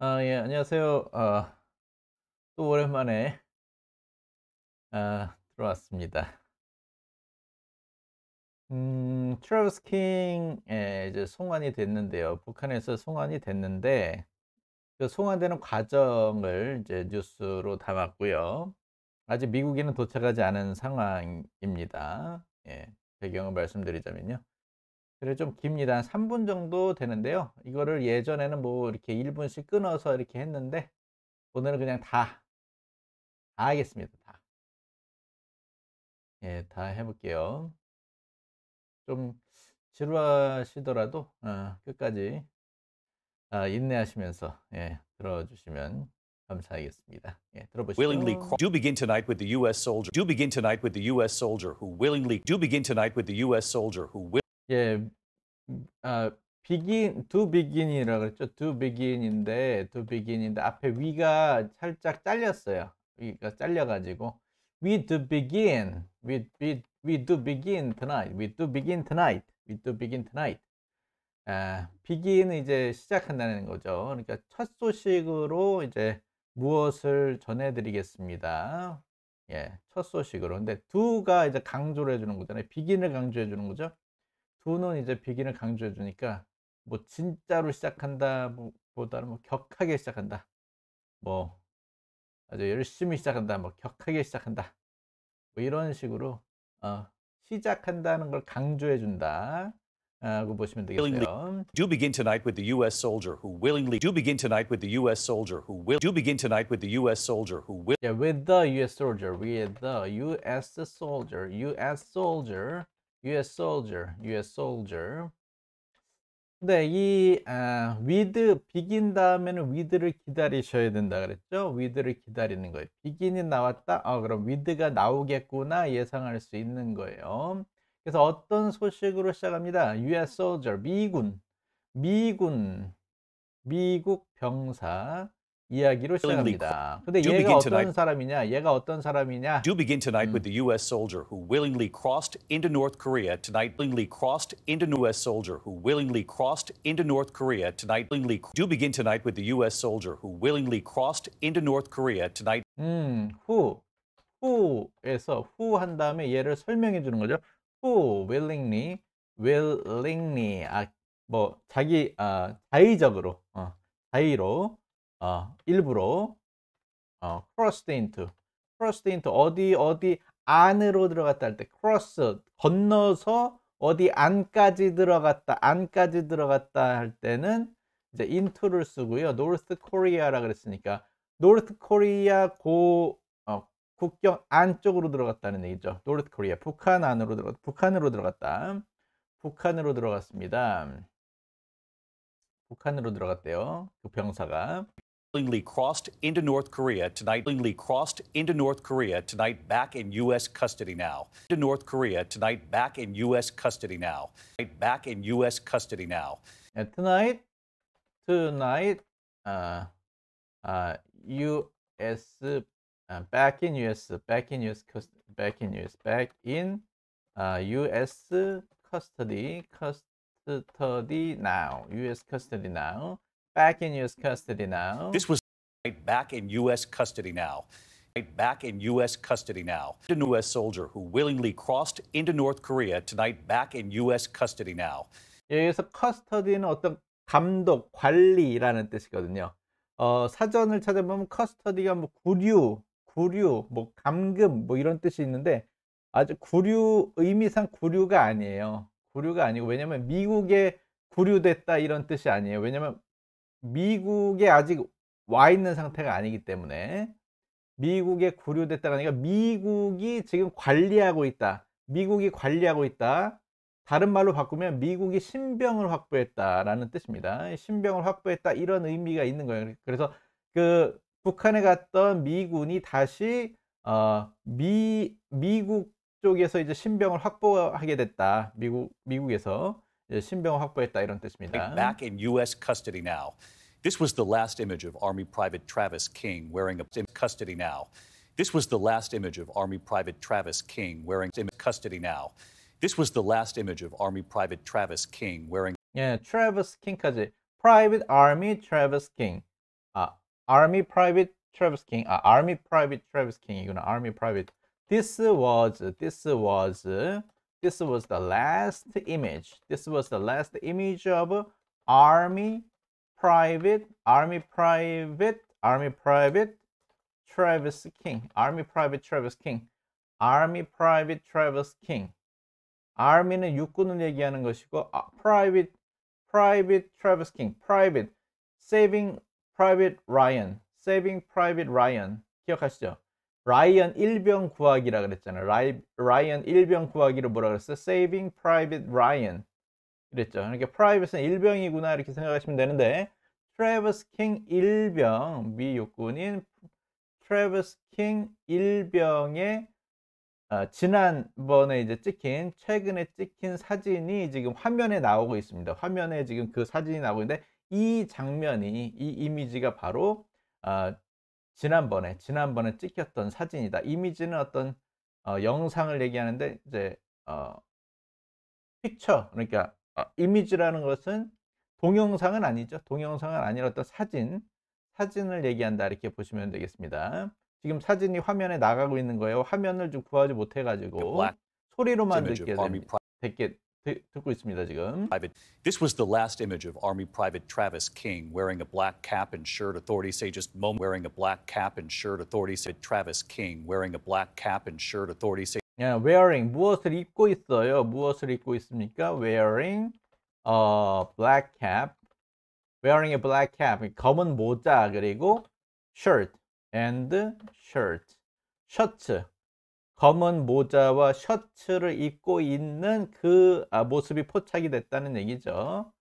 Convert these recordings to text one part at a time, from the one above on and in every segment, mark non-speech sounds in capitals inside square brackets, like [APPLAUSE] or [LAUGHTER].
아, 예, 안녕하세요. 아, 또 오랜만에 아, 들어왔습니다. 음, 트래버스 킹에 이제 송환이 됐는데요. 북한에서 송환이 됐는데 그 송환되는 과정을 이제 뉴스로 담았고요. 아직 미국에는 도착하지 않은 상황입니다. 예, 배경을 말씀드리자면요. 그래 좀 깁니다. 한 3분 정도 되는데요. 이거를 예전에는 뭐 이렇게 1분씩 끊어서 이렇게 했는데 오늘은 그냥 다, 다 하겠습니다. 다. 예, 다 해볼게요. 좀 지루하시더라도 어, 끝까지 아, 인내하시면서 예, 들어주시면 감사하겠습니다. 예, 들어보시죠. Willingly do begin tonight with the U.S. soldier. Do begin tonight with the U.S. soldier who willingly do begin tonight with the U.S. soldier who will. 예, 아, begin, to begin이라고 그랬죠. to begin인데, to begin인데, 앞에 위가 살짝 잘렸어요. 위가 잘려가지고. We do begin. We, we, we do begin tonight. We do begin tonight. We do begin tonight. 아, begin 이제 시작한다는 거죠. 그러니까 첫 소식으로 이제 무엇을 전해드리겠습니다. 예, 첫 소식으로. 근데 do가 이제 강조를 해주는 거잖아요. begin을 강조해 주는 거죠. 2는 이제 비긴을 강조해 주니까 뭐 진짜로 시작한다 보다는 뭐 격하게 시작한다 뭐 아주 열심히 시작한다 뭐 격하게 시작한다 뭐 이런 식으로 어, 시작한다는 걸 강조해 준다 라고 보시면 되겠어요. Do begin tonight with the US soldier who willingly do begin tonight with the US soldier who will do begin tonight with the US soldier who will Yeah, with the US soldier, with the US soldier, US soldier U.S. soldier, U.S. soldier. 근데 이 아, with b e 다음에는 with를 기다리셔야 된다 그랬죠? with를 기다리는 거예요. 비긴이 나왔다? 아, 그럼 with가 나오겠구나 예상할 수 있는 거예요. 그래서 어떤 소식으로 시작합니다. U.S. soldier, 미군, 미군, 미국 병사. 이야기로 시작합니다. 근데 얘가 어떤 사람이냐? 얘가 어떤 사람이냐? Do begin tonight with the US soldier who willingly crossed into North Korea tonight willingly crossed into US soldier who willingly crossed into North Korea tonight willingly Do begin tonight with the US soldier who willingly crossed into North Korea tonight 음, who who에서 who 한 다음에 얘를 설명해 주는 거죠. who willingly willingly 아, 뭐 자기 아, 자의적으로 어, 자의로 어, 일부러 어, crossed into c r o s s e into 어디 어디 안으로 들어갔다 할 때 cross 건너서 어디 안까지 들어갔다 안까지 들어갔다 할 때는 이제 into를 쓰고요. North Korea라 그랬으니까 North Korea 고 어, 국경 안쪽으로 들어갔다는 얘기죠. North Korea 북한 안으로 들어 북한으로 들어갔다. 북한으로 들어갔습니다. 북한으로 들어갔대요. 그 병사가. Lee crossed into North Korea tonight. Lee crossed into North Korea tonight, back in U.S. custody now. To North Korea tonight, back in U.S. custody now. Back in U.S. custody now. And tonight, tonight, uh, uh, U.S. Uh, back in U.S. back in U.S. custody, back in U.S. back in uh, U.S. custody, custody now. U.S. custody now. Back in U.S. custody now. This was back in U.S. custody now. Back in U.S. custody now. An U.S. soldier who willingly crossed into North Korea tonight back in U.S. custody now. 여기서 c s t 스터디는 어떤 감독, 관리라는 뜻이거든요. 어, 사전을 찾아보면 c s t 스터디가뭐 구류, 구류, 뭐 감금 뭐 이런 뜻이 있는데 아주 구류 의미상 구류가 아니에요. 구류가 아니고 왜냐면 미국에 구류됐다 이런 뜻이 아니에요. 왜냐면 미국에 아직 와 있는 상태가 아니기 때문에 미국에 구류됐다라 니까 미국이 지금 관리하고 있다. 미국이 관리하고 있다. 다른 말로 바꾸면 미국이 신병을 확보했다라는 뜻입니다. 신병을 확보했다 이런 의미가 있는 거예요. 그래서 그 북한에 갔던 미군이 다시 어, 미 미국 쪽에서 이제 신병을 확보하게 됐다. 미국 미국에서 신병을 확보했다 이런 뜻입니다. Back in U.S. custody now. This was the last image of Army Private Travis King wearing a in custody now. This was the last image of Army Private Travis King wearing in custody now. This was the last image of Army Private Travis King wearing Yeah, Travis King. Private Army Travis King. uh, Army Private Travis King. uh, Army Private Travis King. know, Army Private. This was this was this was the last image. This was the last image of Army private, army private, army private, Travis King, army private Travis King, army private Travis King. army는 육군을 얘기하는 것이고 아, private, private Travis King, private, saving private Ryan, saving private Ryan. 기억하시죠? 라이언 일병 구하기라 그랬잖아요. 라이, 라이언 일병 구하기로 뭐라 그랬어? Saving Private Ryan. 이랬죠. 그러니 프라이빗은 일병이구나 이렇게 생각하시면 되는데 트래버스 킹 일병 미 육군인 트래버스 킹 일병의 어, 지난번에 이제 찍힌 최근에 찍힌 사진이 지금 화면에 나오고 있습니다. 화면에 지금 그 사진이 나오고 있는데 이 장면이 이 이미지가 바로 어, 지난번에 지난번에 찍혔던 사진이다. 이미지는 어떤 어, 영상을 얘기하는데 이제 어, 피처 그러니까 이미지라는 것은 동영상은 아니죠. 동영상은 아니라 어떤 사진, 사진을 얘기한다 이렇게 보시면 되겠습니다. 지금 사진이 화면에 나가고 있는 거예요. 화면을 좀 구하지 못해가지고 소리로만 듣게 됩니다. 듣게 듣고 있습니다 지금. This was the last image of Army Private Travis King wearing a black cap and shirt. Authorities say just moment wearing a black cap and shirt. Authorities say Travis King wearing a black cap and shirt. Authorities say wearing 무엇을 입고 있어요? 무엇을 입고 있습니까? wearing a black cap, wearing a black cap 검은 모자 그리고 shirt and shirt 셔츠 검은 모자와 셔츠를 입고 있는 그 아, 모습이 포착이 됐다는 얘기죠.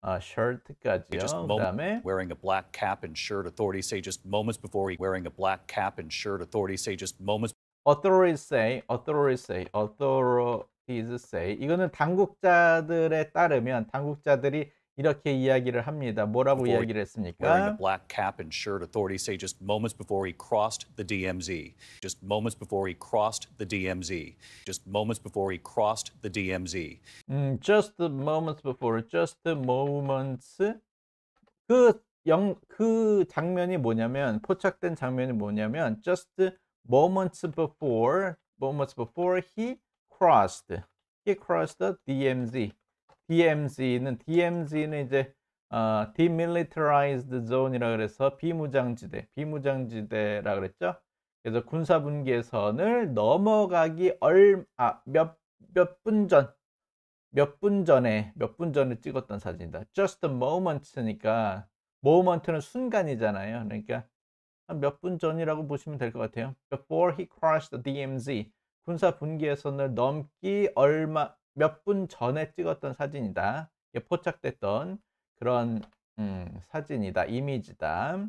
아, shirt까지요. 그다음에 wearing a black cap and shirt authorities say just moments before he wearing a black cap and shirt authorities say just moments authorities say, authorities say, authorities say. 이거는 당국자들에 따르면 당국자들이 이렇게 이야기를 합니다. 뭐라고 이야기를 했습니까? Wearing a black cap and shirt, authorities say just moments before he crossed the DMZ. Just moments before he crossed the DMZ. Just moments before he crossed the DMZ. 음, just moments before, just moments. 그 영, 그 장면이 뭐냐면 포착된 장면이 뭐냐면 just moments before, moments before he crossed, he crossed the DMZ. DMZ는 DMZ는 이제 어, demilitarized zone이라 그래서 비무장지대, 비무장지대라 그랬죠. 그래서 군사분계선을 넘어가기 얼마 아, 몇몇 분 전, 몇 분 전에 몇 분 전에 찍었던 사진이다. Just a moment니까 moment는 순간이잖아요. 그러니까 몇 전이라고 보시면 될 같아요. Before he crossed the DMZ, 군사 분기해선을 넘기 얼마 몇 분 전에 찍었던 사진이다. 포착됐던 그런 음, 사진이다, 이미지다.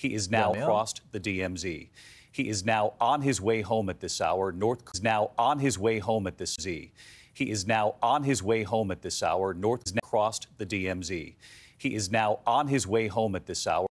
He is now crossed the DMZ. He is now on his way home at this hour. North is now on his way home at this Z. He is now on his way home at this hour. North is crossed the DMZ. He is now on his way home at this hour.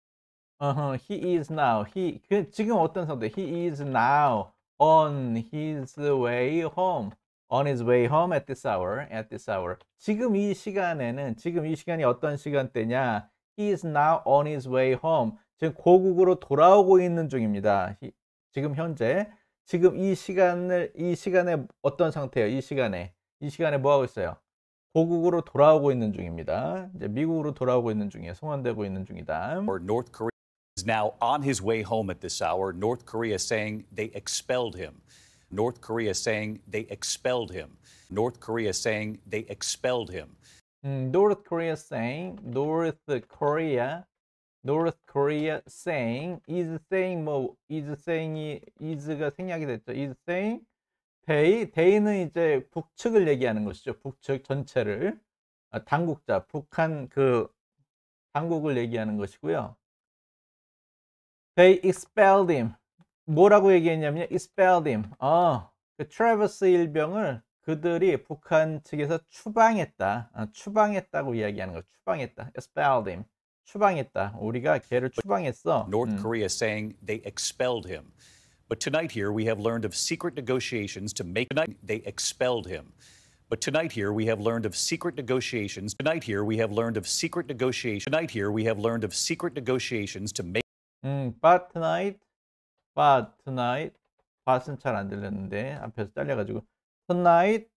어허, uh-huh. he is now. he 그 지금 어떤 상태? he is now on his way home. on his way home at this hour. at this hour. 지금 이 시간에는 지금 이 시간이 어떤 시간대냐? he is now on his way home. 지금 고국으로 돌아오고 있는 중입니다. He, 지금 현재 지금 이 시간을 이 시간에 어떤 상태예요? 이 시간에 이 시간에 뭐 하고 있어요? 고국으로 돌아오고 있는 중입니다. 이제 미국으로 돌아오고 있는 중이에요. 송환되고 있는 중이다. is now on his way home at this hour. North Korea saying they expelled him. North Korea saying they expelled him. North Korea saying they expelled him. Mm, North Korea saying, North Korea, North Korea saying, is saying 뭐 is saying is가 생략이 됐죠. is saying they, they는 이제 북측을 얘기하는 것이죠. 북측 전체를 당국자, 북한 그 당국을 얘기하는 것이고요. They expelled him. 뭐라고 얘기했냐면요. expelled him. 어, 그 트래버스 일병을 그들이 북한 측에서 추방했다. 어, 추방했다고 이야기하는 거. 추방했다. expelled him. 추방했다. 우리가 걔를 추방했어. North Korea saying they expelled him. But tonight here we have learned of secret negotiations to make tonight they expelled him. But tonight here we have learned of secret negotiations. Tonight here we have learned of secret negotiations. Tonight here we have learned of secret negotiations to make 음, but tonight, but tonight, but은 잘 안 들렸는데 앞에서 잘려가지고 tonight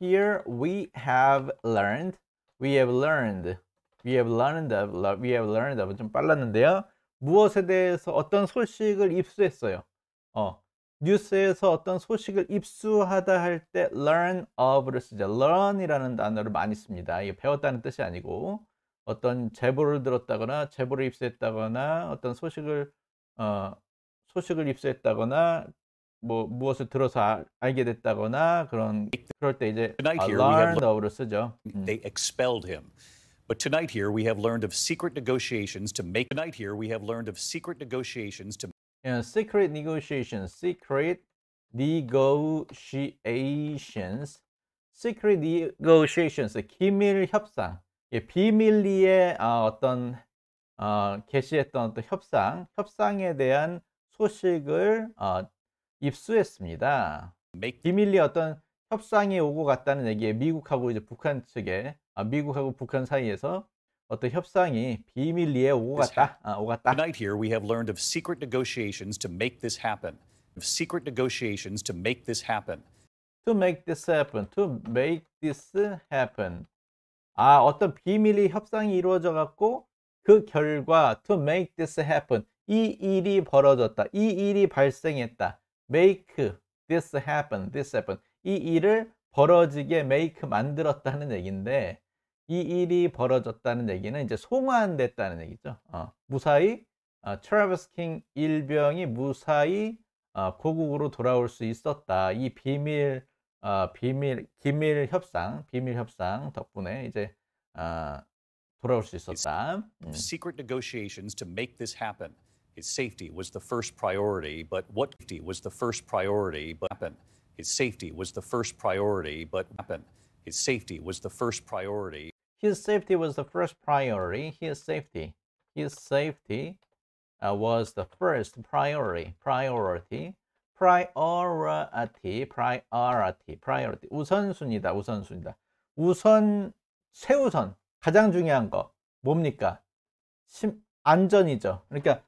here we have learned, we have learned, we have learned of, we have learned of 좀 빨랐는데요. 무엇에 대해서 어떤 소식을 입수했어요. 어, 뉴스에서 어떤 소식을 입수하다 할 때 learn of를 쓰죠. learn이라는 단어를 많이 씁니다. 이게 배웠다는 뜻이 아니고 어떤 제보를 들었다거나 제보를 입수했다거나 어떤 소식을 어, 소식을 입수했다거나 뭐 무엇을 들어서 아, 알게 됐다거나 그런 그럴 때 이제 alarmed를 쓰죠. They expelled him. But tonight here we have learned of secret negotiations to make tonight here we have learned of secret negotiations to yeah, secret negotiations, secret negotiations, secret negotiations, 기밀 협상. 예, 비밀리에 어, 어떤 어, 개시했던 또 협상, 협상에 대한 소식을 어, 입수했습니다. 비밀리 어떤 협상이 오고 갔다는 얘기에 미국하고 이제 북한 측에 아, 미국하고 북한 사이에서 어떤 협상이 비밀리에 오고 갔다, 아, 오갔다. Tonight here we have learned of secret negotiations to make this happen. Of secret negotiations to make this happen. To make this happen. To make this happen. 아 어떤 비밀리 협상이 이루어져 갖고 그 결과 to make this happen 이 일이 벌어졌다 이 일이 발생했다 make this happen this happen 이 일을 벌어지게 make 만들었다는 얘기인데 이 일이 벌어졌다는 얘기는 이제 송환됐다는 얘기죠 어, 무사히 어, 트래버스 킹 일병이 무사히 어, 고국으로 돌아올 수 있었다 이 비밀 어, 비밀 기밀 협상, 비밀 협상 덕분에 이제 어, 돌아올 수 있었다. Secret negotiations to make this happen. His safety was the first priority, but what was the first priority but happen. His safety was the first priority but happen. His safety was the first priority. His safety was the first priority. His safety. His safety uh, was the first priority. Priority. priority, priority, priority. 우선순위다, 우선순위다. 우선, 최우선, 가장 중요한 거, 뭡니까? 심, 안전이죠. 그러니까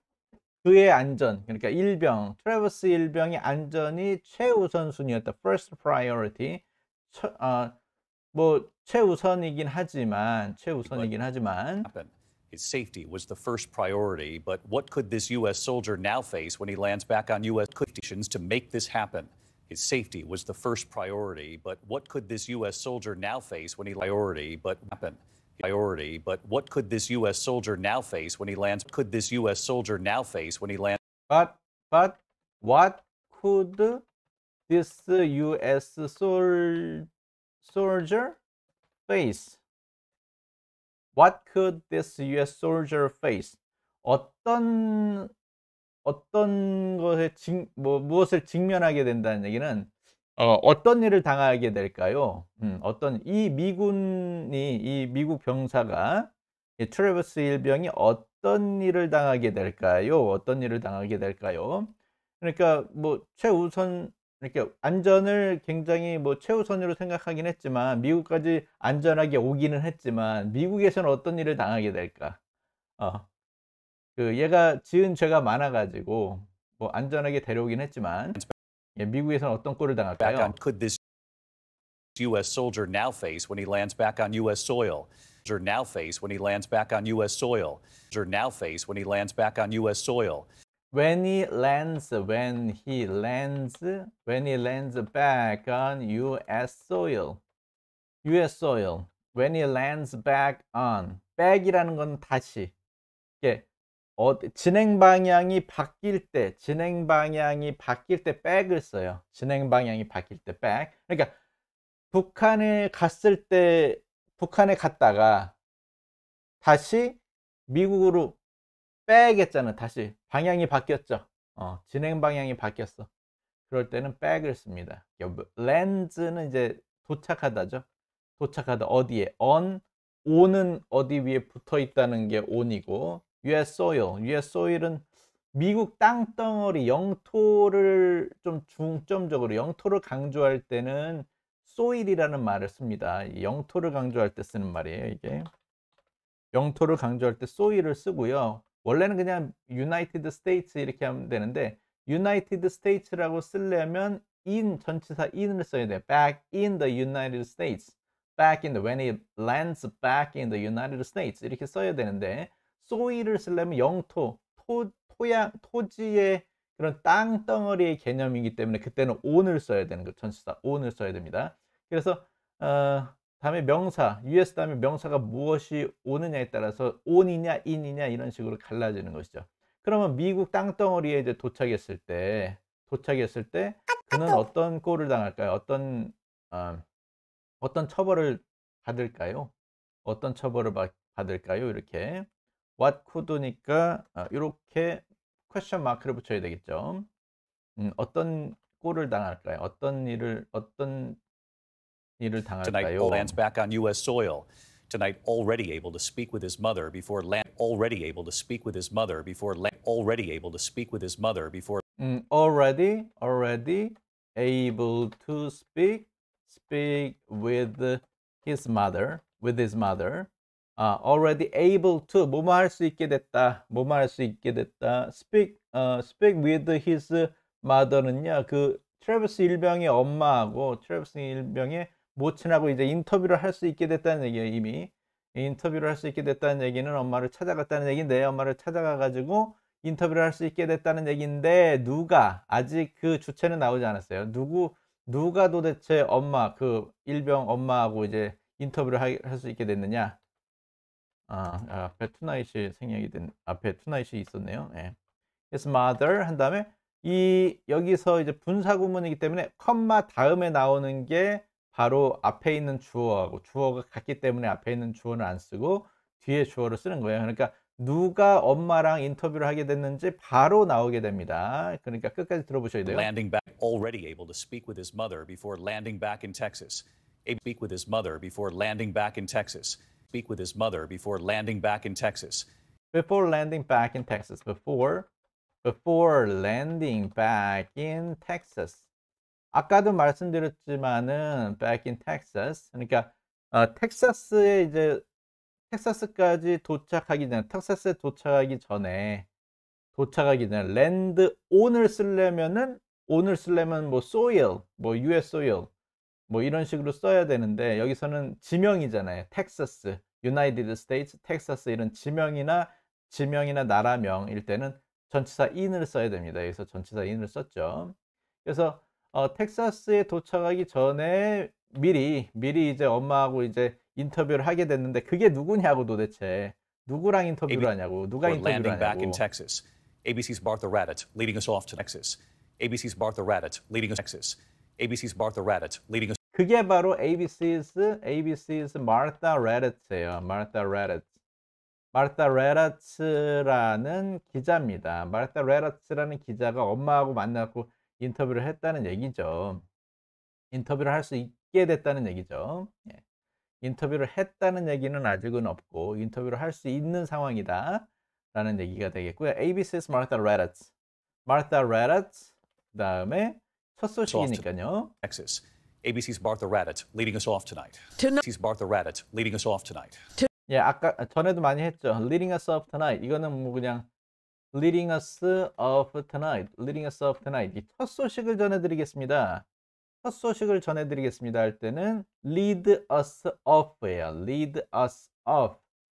그의 안전, 그러니까 일병, 트래버스 일병의 안전이 최우선순위였다. first priority. 처, 어, 뭐, 최우선이긴 하지만, 최우선이긴 하지만, His safety was the first priority, but what could this U.S. soldier now face when he lands back on U.S. conditions to make this happen? His safety was the first priority, but what could this U.S. soldier now face when he priority but happen? Priority, but what could this U.S. soldier now face when he lands? Could this U.S. soldier now face when he lands? But but what could this U.S. Sol soldier face What could this US soldier face? 어떤 어떤 것에 직, 뭐, 무엇을 직면하게 된다는 얘기는 어, 어떤 일을 당하게 될까요? 음, 어떤 이 미군이 이 미국 병사가 이 트래버스 일병이 어떤 일을 당하게 될까요? 어떤 일을 당하게 될까요? 그러니까 뭐 최우선 이렇게 안전을 굉장히 뭐 최우선으로 생각하긴 했지만 미국까지 안전하게 오기는 했지만 미국에서는 어떤 일을 당하게 될까? 어. 그 얘가 지은 죄가 많아가지고 뭐 안전하게 데려오긴 했지만 예, 미국에서는 어떤 꼴을 당할까요? U.S. soldier now face when he lands back on U.S. soil? Now face when he lands back on U.S. soil. Now face when he lands back on U.S. soil. When he lands, when he lands, when he lands back on U.S. soil. U.S. soil. When he lands back on. back이라는 건 다시. 이게 어, 진행 방향이 바뀔 때, 진행 방향이 바뀔 때 back을 써요. 진행 방향이 바뀔 때 back. 그러니까 북한에 갔을 때, 북한에 갔다가 다시 미국으로 빼겠잖아 다시 방향이 바뀌었죠 어, 진행 방향이 바뀌었어 그럴 때는 b a c 을 씁니다 렌즈는 이제 도착하다죠 도착하다 어디에 on 오는 어디 위에 붙어 있다는 게 on이고 US soil US soil은 미국 땅덩어리 영토를 좀 중점적으로 영토를 강조할 때는 soil이라는 말을 씁니다 영토를 강조할 때 쓰는 말이에요 이게 영토를 강조할 때 soil을 쓰고요 원래는 그냥 United States 이렇게 하면 되는데 United States라고 쓰려면 in 전치사 in을 써야 돼요. Back in the United States. Back in the when it lands back in the United States 이렇게 써야 되는데 soil을 쓰려면 영토, 토, 토양, 토지의 그런 땅 덩어리의 개념이기 때문에 그때는 on을 써야 되는 거 전치사 on을 써야 됩니다. 그래서 어, 다음에 명사, us 다음에 명사가 무엇이 오느냐에 따라서 온이냐인이냐 이런 식으로 갈라지는 것이죠. 그러면 미국 땅덩어리에 이제 도착했을 때 도착했을 때 그는 아, 어떤 꼴을 당할까요? 어떤 어, 어떤 처벌을 받을까요? 어떤 처벌을 받을까요? 이렇게 what could니까 어, 이렇게 퀘션 마크를 붙여야 되겠죠. 음, 어떤 꼴을 당할까요? 어떤 일을 어떤 Tonight, 당할까요? Lance back on U.S. soil. Tonight, already able to speak with his mother before land. already able to speak with his mother before land. already able to speak with his mother before 음, already, already able to speak, speak with his mother, with his mother. 아, already able to 뭐뭐 할수 있게 됐다, 뭐뭐 할수 있게 됐다. speak, 어, speak with his mother는요, 그 트래비스 일병의 엄마하고 트래비스 일병의 모친하고 이제 인터뷰를 할 수 있게 됐다는 얘기예요 이미 인터뷰를 할 수 있게 됐다는 얘기는 엄마를 찾아갔다는 얘기인데 엄마를 찾아가 가지고 인터뷰를 할 수 있게 됐다는 얘기인데 누가 아직 그 주체는 나오지 않았어요 누구 누가 도대체 엄마 그 일병 엄마하고 이제 인터뷰를 할 수 있게 됐느냐 아, 아 앞에 투나잇이 생략이 된 앞에 투나잇이 있었네요 예. 그래서 mother 한 다음에 이 여기서 이제 분사구문이기 때문에 컴마 다음에 나오는 게 바로 앞에 있는 주어하고 주어가 같기 때문에 앞에 있는 주어는 안 쓰고 뒤에 주어를 쓰는 거예요. 그러니까 누가 엄마랑 인터뷰를 하게 됐는지 바로 나오게 됩니다. 그러니까 끝까지 들어보셔야 돼요. Landing back already able to speak with his mother before landing back in Texas. Speak with his mother before landing back in Texas. Speak with his mother before landing back in Texas. Before landing back in Texas. Before before landing back in Texas. 아까도 말씀드렸지만은 back in Texas 그러니까 어, 텍사스에 이제 텍사스까지 도착하기 전에 텍사스에 도착하기 전에 도착하기 전에 랜드 온을 쓰려면은 온을 쓰려면 뭐 soil 뭐 US soil 뭐 이런 식으로 써야 되는데 여기서는 지명이잖아요. 텍사스, United States, 텍사스 이런 지명이나 지명이나 나라명일 때는 전치사 in을 써야 됩니다. 여기서 전치사 in을 썼죠. 그래서 어, 텍사스에 도착하기 전에 미리 미리 이제 엄마하고 이제 인터뷰를 하게 됐는데 그게 누구냐고 도대체 누구랑 인터뷰를 하냐고 누가 인터뷰를 하냐고. ABC's Bartha Raddatz leading us off to Texas. ABC's m a r t h a Raddatz leading us to Texas. ABC's m a r t h a Raddatz leading us. 그게 바로 ABC's ABC's Martha Raddatz예요. Martha Raddatz. 마르타 레라츠라는 기자입니다. 마르타 레라츠라는 기자가 엄마하고 만났고 인터뷰를 했다는 얘기죠. 인터뷰를 할 수 있게 됐다는 얘기죠. 예. 인터뷰를 했다는 얘기는 아직은 없고 인터뷰를 할 수 있는 상황이다 라는 얘기가 되겠고요. ABC's Martha Raddatz. Martha Raddatz 다음에 첫 소식이니까요. Texas. ABC's Martha Raddatz leading us off tonight. ABC's Martha Raddatz leading us off tonight. 예, 아까 전에도 많이 했죠. Leading us off tonight. 이거는 뭐 그냥 leading us of tonight, leading us of tonight. 이첫 소식을 전해드리겠습니다. 첫 소식을 전해드리겠습니다 할 때는 lead us off예요. lead us off,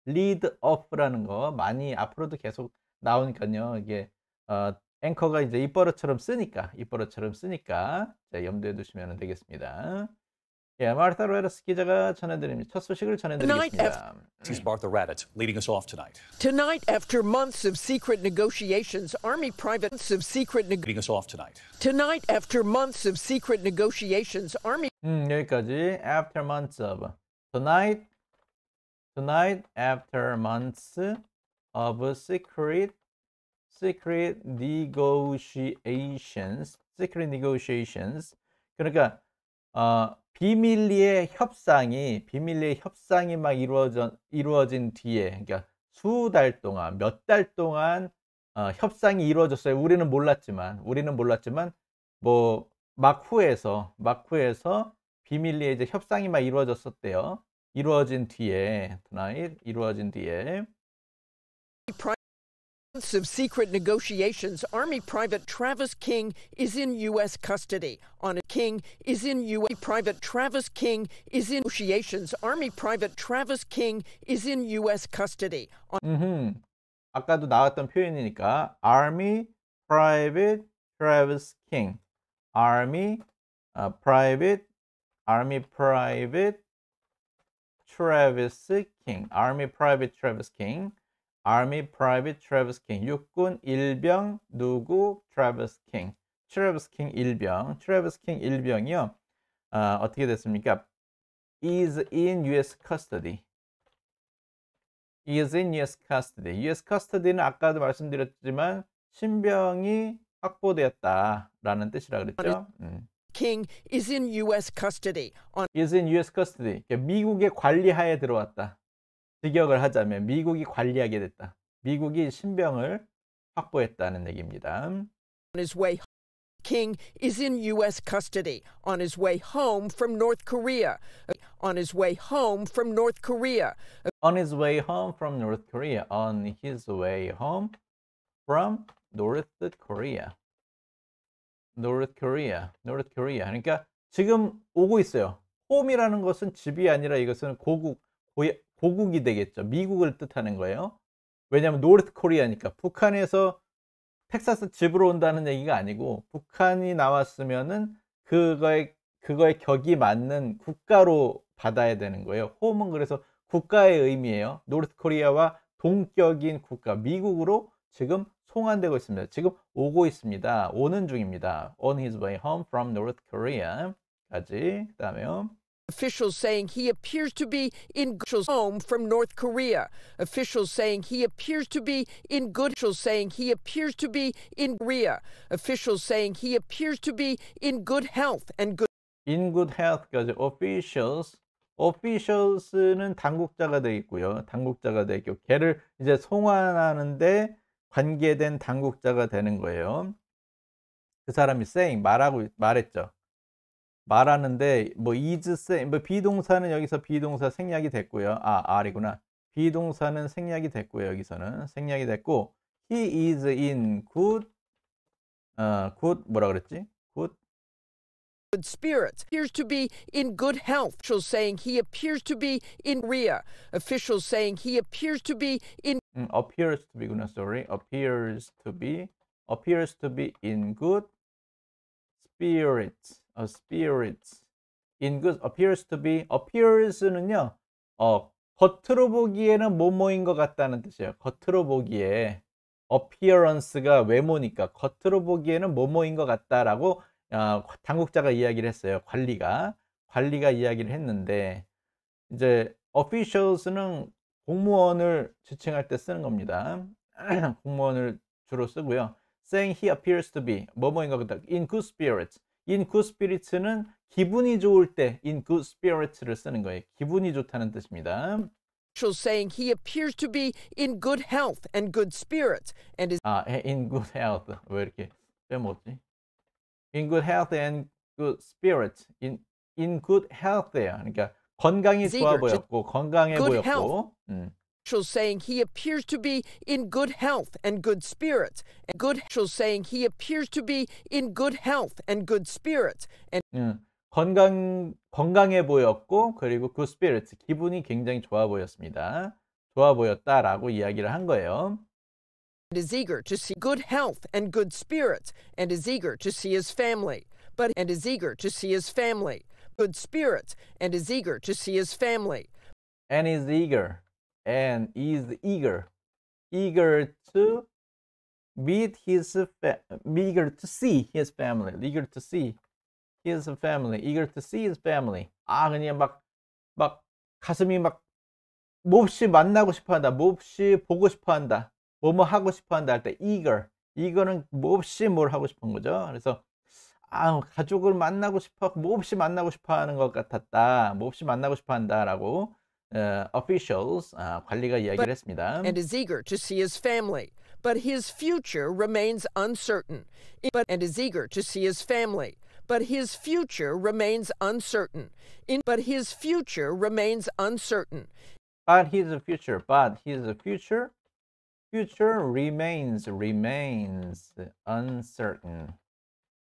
lead off라는 거 많이 앞으로도 계속 나오니까요. 이게 어, 앵커가 이제 입버릇처럼 쓰니까 입버릇처럼 쓰니까 자, 염두에 두시면 되겠습니다. 예, 마르타 로에라스 기자가 전해드립니다. 첫 소식을 전해드리겠습니다. Martha Raddatz leading us off tonight. Tonight, after months of secret negotiations, Army private of secret leading us off tonight. Tonight, after months of secret negotiations, Army. 음 여기까지 after months of tonight. Tonight, after months of secret secret negotiations, secret negotiations. 그러니까 어, 비밀리에 협상이 비밀리에 협상이 막 이루어져, 이루어진 뒤에 그러니까 수달 동안 몇 달 동안 어, 협상이 이루어졌어요. 우리는 몰랐지만 우리는 몰랐지만 뭐막후에서막후에서 비밀리에 이제 협상이 막 이루어졌었대요. 이루어진 뒤에 t o n 이루어진 뒤에 Months of secret negotiations, Army Private Travis King is in U.S. custody. On a King is in U.S. Private Travis King is in negotiations. Army Private Travis King is in U.S. custody. On mm-hmm. 아까도 나왔던 표현이니까 Army Private Travis King, Army uh, Private Army Private Travis King, Army Private Travis King. Army Private Travis King 육군 일병 누구 Travis King Travis King 일병 Travis King 일병이요 어, 어떻게 됐습니까? is in U.S. custody is in U.S. custody U.S. custody는 아까도 말씀드렸지만 신병이 확보되었다라는 뜻이라 그랬죠. 음. King is in U.S. custody. On... is in U.S. custody. 미국의 관리하에 들어왔다. 직역을 하자면 미국이 관리하게 됐다. 미국이 신병을 확보했다는 얘기입니다. King is in U.S. custody on his way home from North Korea. On his way home from North Korea. On his way home from North Korea. On his way home from North Korea. North Korea. North Korea. 그러니까 지금 오고 있어요. home이라는 것은 집이 아니라 이것은 고국, 고향, 고국이 되겠죠. 미국을 뜻하는 거예요. 왜냐하면 노르트 코리아니까 북한에서 텍사스 집으로 온다는 얘기가 아니고 북한이 나왔으면은 그거에 그거에 격이 맞는 국가로 받아야 되는 거예요. 홈은 그래서 국가의 의미예요. 노르트 코리아와 동격인 국가 미국으로 지금 송환되고 있습니다. 지금 오고 있습니다. 오는 중입니다. On his way home from North Korea까지 그다음에요. Officials saying he appears to be in good home from North Korea. Officials saying he appears to be in good s a y i n g he appears to be in Korea. Officials saying he appears to be in good health and good in good health까지 officials officials는 당국자가 돼 있고요. 당국자가 돼 있고 걔를 이제 송환하는데 관계된 당국자가 되는 거예요. 그 사람이 saying 말하고 말했죠. 말하는데 뭐 is same 뭐 비동사는 여기서 비동사 생략이 됐고요. 아, R이구나. 비동사는 생략이 됐고요. 여기서는 생략이 됐고 he is in good 어, good 뭐라 그랬지? good good spirits. appears to be in good health. officials saying he appears to be in Korea. officials saying he appears to be in 음, appears to be구나. sorry. appears to be appears to be in good spirits. 어, spirits. in good appears to be appears는요 어, 겉으로 보기에는 뭐뭐인 것 같다는 뜻이에요 겉으로 보기에 appearance가 외모니까 겉으로 보기에는 뭐뭐인 것 같다라고 어, 당국자가 이야기를 했어요 관리가 관리가 이야기를 했는데 이제 officials는 공무원을 지칭할 때 쓰는 겁니다 [CLEARS THROAT] 공무원을 주로 쓰고요 saying he appears to be 뭐뭐인 것 같다 in good spirits in good spirits는 기분이 좋을 때 in good spirits를 쓰는 거예요. 기분이 좋다는 뜻입니다. saying he appears to be in good health and good spirits and is 아, in good health. 왜 이렇게 빼먹지? in good health and good spirits. in in good health예요. 그러니까 건강이 좋아 보였고 건강해 보였고. 음. saying he appears to be in good health and good spirits. And good saying he appears to be in good health and good spirits. And 건강 건강해 보였고 그리고 good spirits 기분이 굉장히 좋아 보였습니다. 좋아 보였다라고 이야기를 한 거예요. And is eager to see good health and good spirits and is eager to see his family. But and is eager to see his family. Good spirits and is eager to see his family. And is eager and is eager eager to meet his fa- eager to see his family eager to see his family eager to see his family 아 그냥 막 막 가슴이 막 몹시 만나고 싶어 한다 몹시 보고 싶어 한다 뭐뭐 하고 싶어 한다 할 때 eager 이거는 몹시 뭘 하고 싶은 거죠 그래서 아 가족을 만나고 싶어 몹시 만나고 싶어 하는 것 같았다 몹시 만나고 싶어 한다 라고 Uh, officials uh, 관리가 이야기를 했습니다. And is eager to see his family. But his future remains uncertain. But, and is eager to see his family. but his future remains uncertain. In, but his future remains uncertain. But his future, but his future, future remains, remains uncertain.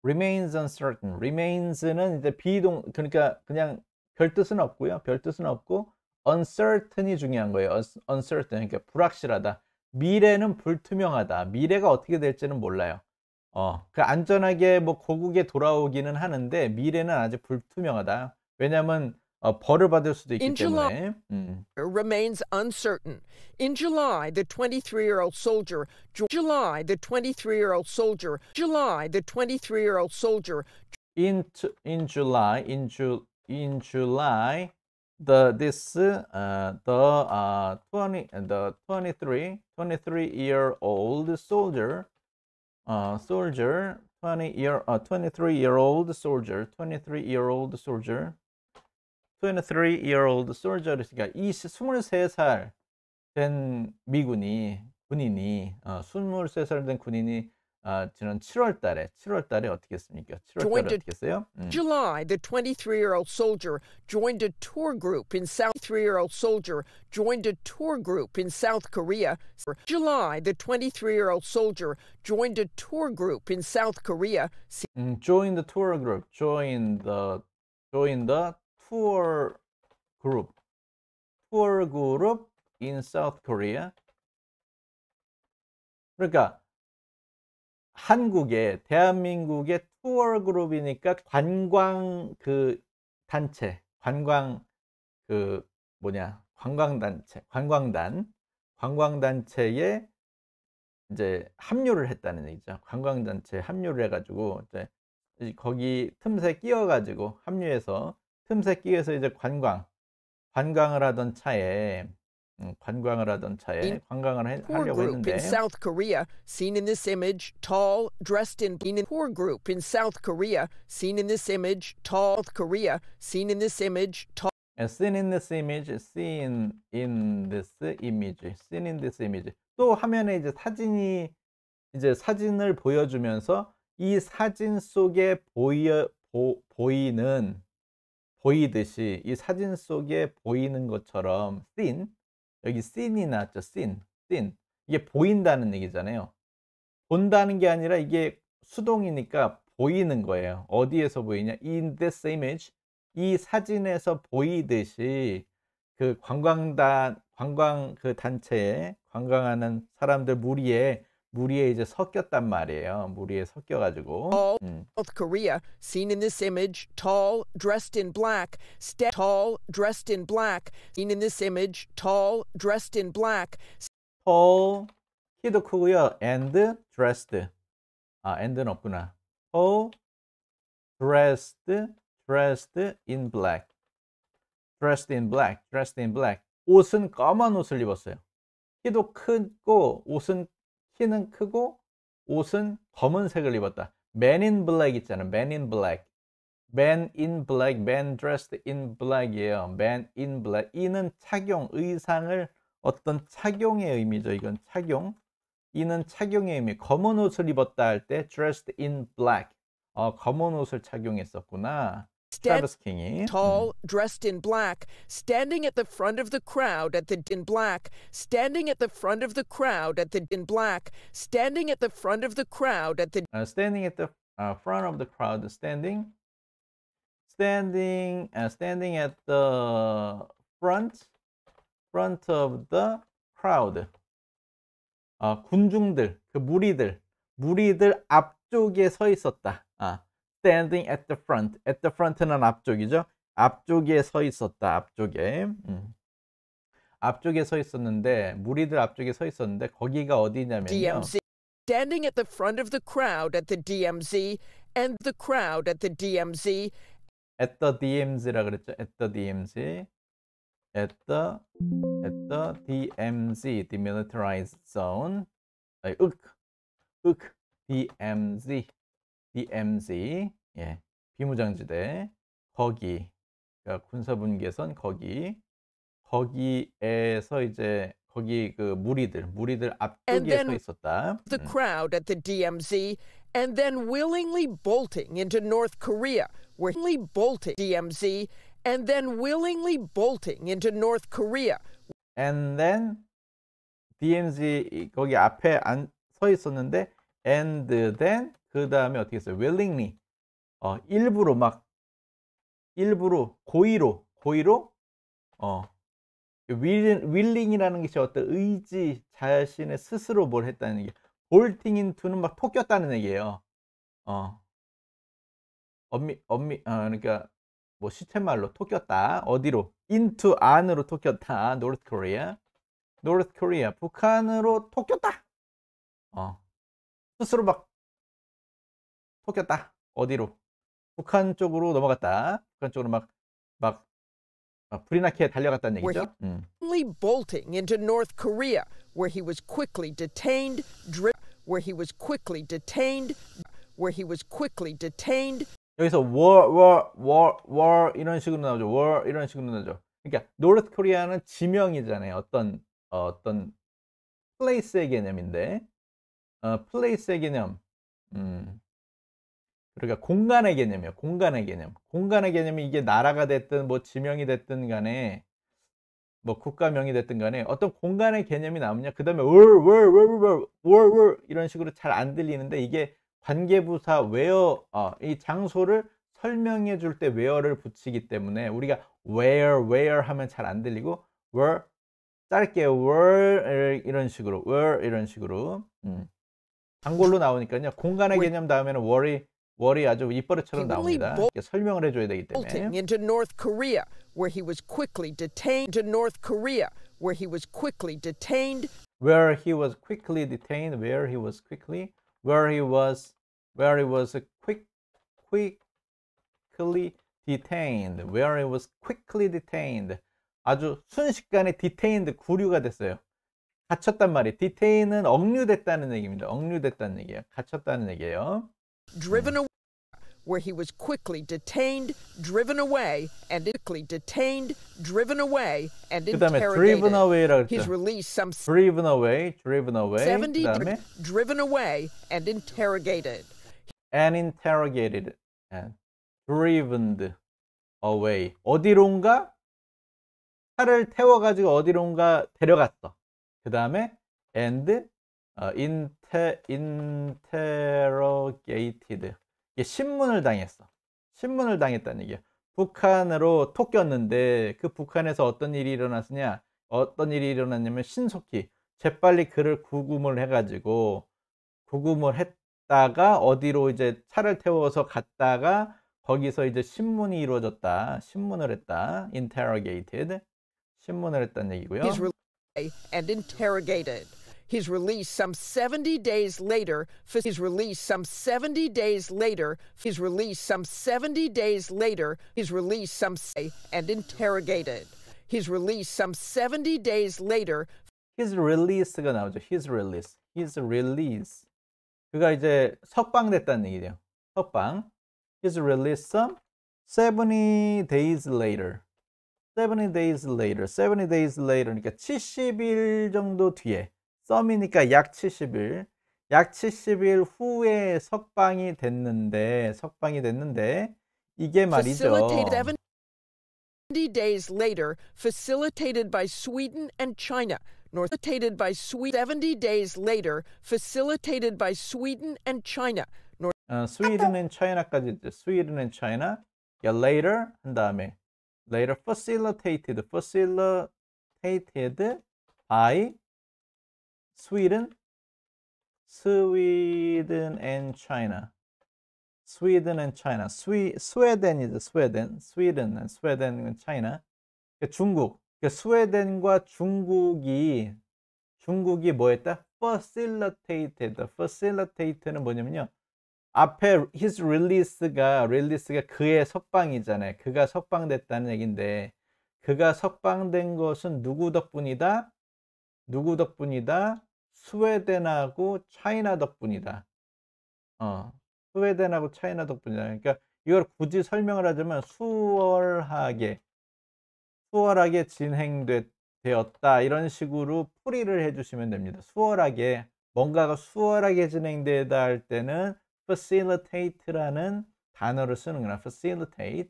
remains uncertain. remains는 이제 비동, 그러니까 그냥 별 뜻은 없고요. 별 뜻은 없고 uncertain이 중요한 거예요. uncertain 그러니까 불확실하다. 미래는 불투명하다. 미래가 어떻게 될지는 몰라요. 어, 그 안전하게 뭐 고국에 돌아오기는 하는데 미래는 아직 불투명하다. 왜냐하면 어, 벌을 받을 수도 있기 In 때문에. July, 음. remains uncertain. In July, the 23-year-old soldier, July, the 23-year-old soldier, July, the 23-year-old soldier. In in July, in Ju in July, the this uh, the uh, 20 uh, the 23 23 year old soldier uh, soldier 20 year uh, 23 year old soldier 23 year old soldier 23 year old soldier 그러니까 20 23살 된 미군이 군인이 어, 23살 된 군인이 아, 지난 7월 달에 7월 달에 어떻게 했습니까? 7월 달에 어떻게 했어요? 음. July, the 23-year-old soldier joined a tour group in South 3-year-old soldier joined a tour group in South Korea. July, the 23-year-old soldier joined a tour group in South Korea. 음, join the tour group. Join the join the tour group. Tour group in South Korea. 그러니까 한국의 대한민국의 투어 그룹이니까 관광 그 단체 관광 그 뭐냐 관광 단체 관광단 관광 단체에 이제 합류를 했다는 얘기죠. 관광 단체에 합류를 해가지고 이제 거기 틈새 끼어가지고 합류해서 틈새 끼어서 이제 관광 관광을 하던 차에 관광을 하던 차에 관광을 하려고 했는데 in South Korea seen in this image tall dressed in in poor group in South Korea seen in this image tall Korea seen in this image tall seen in this image seen in this image seen in this image 또 화면에 이제 사진이 이제 사진을 보여주면서 이 사진 속에 보여 보, 보이는 보이듯이 이 사진 속에 보이는 것처럼 seen 여기 seen이 나왔죠. seen, e 이게 보인다는 얘기잖아요. 본다는 게 아니라 이게 수동이니까 보이는 거예요. 어디에서 보이냐? In this image, 이 사진에서 보이듯이 그 관광단 관광 그 단체에 관광하는 사람들 무리에 무리에 이제 섞였단 말이에요. 무리에 섞여가지고. All 음. North Korea seen in this image, tall, dressed in black, sta- tall, dressed in black, seen in this image, tall, dressed in black. Tall, 키도 크고요. And dressed. 아, and는 없구나. Tall, dressed, dressed in black. Dressed in black, dressed in black. 옷은 검은 옷을 입었어요. 키도 크고 옷은 키는 크고 옷은 검은색을 입었다. Man in black 있잖아. Man in black. Man in black, man dressed in black이에요. Man in black. 이는 착용, 의상을 어떤 착용의 의미죠. 이건 착용. 이는 착용의 의미. 검은 옷을 입었다 할 때 dressed in black. 어, 검은 옷을 착용했었구나. Travis Kingy. Mm-hmm. Tall, dressed in black, standing at the front of the crowd at the in black, standing at the front of the crowd at the in black, standing at the front of the crowd at the uh, standing at the uh, front of the crowd standing standing uh, standing at the front front of the crowd uh, 군중들 그 무리들 무리들 앞쪽에 서 있었다. 아. standing at the front. at the front는 앞쪽이죠. 앞쪽에 서 있었다. 앞쪽에. 음. 앞쪽에 서 있었는데 무리들 앞쪽에 서 있었는데 거기가 어디냐면요. DMZ standing at the front of the crowd at the DMZ and the crowd at the DMZ at the DMZ라 그랬죠. at the DMZ at the at the DMZ demilitarized zone 아니, 윽, 윽, DMZ DMZ 예, 비무장지대 거기 그러니까 군사분계선 거기 거기에서 이제 거기 그 무리들 무리들 앞쪽에 서 있었다. The crowd at the DMZ and then willingly bolting into North Korea w h i l l i n g l y bolting DMZ and then willingly bolting into North Korea. And then DMZ 거기 앞에 안, 서 있었는데 and then 그 다음에 어떻게 했어요? willingly 어, 일부러 막 일부러 고의로 고의로 어 윌링, 이라는 것이 어떤 의지 자신의 스스로 뭘 했다는 게 볼팅 인투는 막 토꼈다는 얘기예요 어 엄미 엄미 어, 그러니까 뭐 시체말로 토꼈다 어디로 인투 안으로 토꼈다 노르트 코리아 노르트 코리아 북한으로 토꼈다 어 스스로 막 토꼈다 어디로 북한 쪽으로 넘어갔다. 북한 쪽으로 막, 막, 막 불이 나게 달려갔다는 얘기죠. 음. bolting into North Korea, where he was quickly detained, where he was quickly detained, where he was quickly detained. 여기서 war, war, war, war 이런 식으로 나오죠. war 이런 식으로 나오죠. 그러니까 North Korea는 지명이잖아요. 어떤 어, 어떤 place의 개념인데, 어, place의 개념. 음. 그러니까 공간의 개념이에요. 공간의 개념. 공간의 개념이 이게 나라가 됐든 뭐 지명이 됐든 간에 뭐 국가명이 됐든 간에 어떤 공간의 개념이 나오냐 그 다음에 월 월 월 월 월 월 이런 식으로 잘 안 들리는데 이게 관계부사 웨어 어, 이 장소를 설명해 줄 때 웨어를 붙이기 때문에 우리가 where where 하면 잘 안 들리고 where 짧게 where 이런 식으로 where 이런 식으로 음. 단골로 나오니까요 공간의 개념 다음에는 월이 월이 아주 입버릇처럼 나옵니다. 설명을 해줘야 되기 때문에. into North Korea, where he was quickly detained. to North Korea, where he was quickly detained. where he was quickly detained. where he was quickly. where he was. where he was quick, quickly detained. where he was quickly detained. 아주 순식간에 detained 구류가 됐어요. 갇혔단 말이에요. detain은 억류됐다는 얘기입니다. 억류됐다는 얘기예요. 갇혔다는 얘기예요. driven where he was quickly detained, driven away, and quickly detained, driven away, and interrogated. He's released some driven away, driven away. 70 driven away and interrogated. and interrogated and driven away. 어디론가 차를 태워가지고 어디론가 데려갔어. 그 다음에 and uh, inter, interrogated 이게 신문을 당했어. 신문을 당했다는 얘기야. 북한으로 톡 꼈는데 그 북한에서 어떤 일이 일어났느냐 어떤 일이 일어났냐면 신속히 재빨리 그를 구금을 해가지고 구금을 했다가 어디로 이제 차를 태워서 갔다가 거기서 이제 신문이 이루어졌다. 신문을 했다. interrogated. 신문을 했다는 얘기고요. His release some 70 days later. For he's released some 70 days later. His release some 70 days later. His release some say and interrogated. His release some 70 days later. His release가 나오죠. His release. His release. 그가 이제 석방됐다는 얘기예요. 석방. His release some 70 days later. 70 days later. 70 days later. 그러니까 70일 정도 뒤에. 썸이니까 약 70일. 약 70일 후에 석방이 됐는데 석방이 됐는데 이게 말이죠. days later facilitated by Sweden and China. Facilitated by Sweden 70 days later facilitated by Sweden and China. 어, Sweden and China까지 이제 Sweden and China. 야, later 한 다음에 later facilitated facilitated by 스웨덴 스웨덴 앤 차이나 스웨덴 앤 차이나 스웨 스웨덴이죠 스웨덴 스웨덴 스웨덴 은 차이나 중국 그 스웨덴과 중국이 중국이 뭐 했다? facilitated facilitate는 뭐냐면요 앞에 his release가 release가 그의 석방이잖아요 그가 석방됐다는 얘긴데 그가 석방된 것은 누구 덕분이다? 누구 덕분이다? 스웨덴하고 차이나 덕분이다. 어, 스웨덴하고 차이나 덕분이다. 그러니까 이걸 굳이 설명을 하자면 수월하게 수월하게 진행되었다 이런 식으로 풀이를 해주시면 됩니다. 수월하게 뭔가가 수월하게 진행되다 할 때는 facilitate라는 단어를 쓰는 거나 facilitate.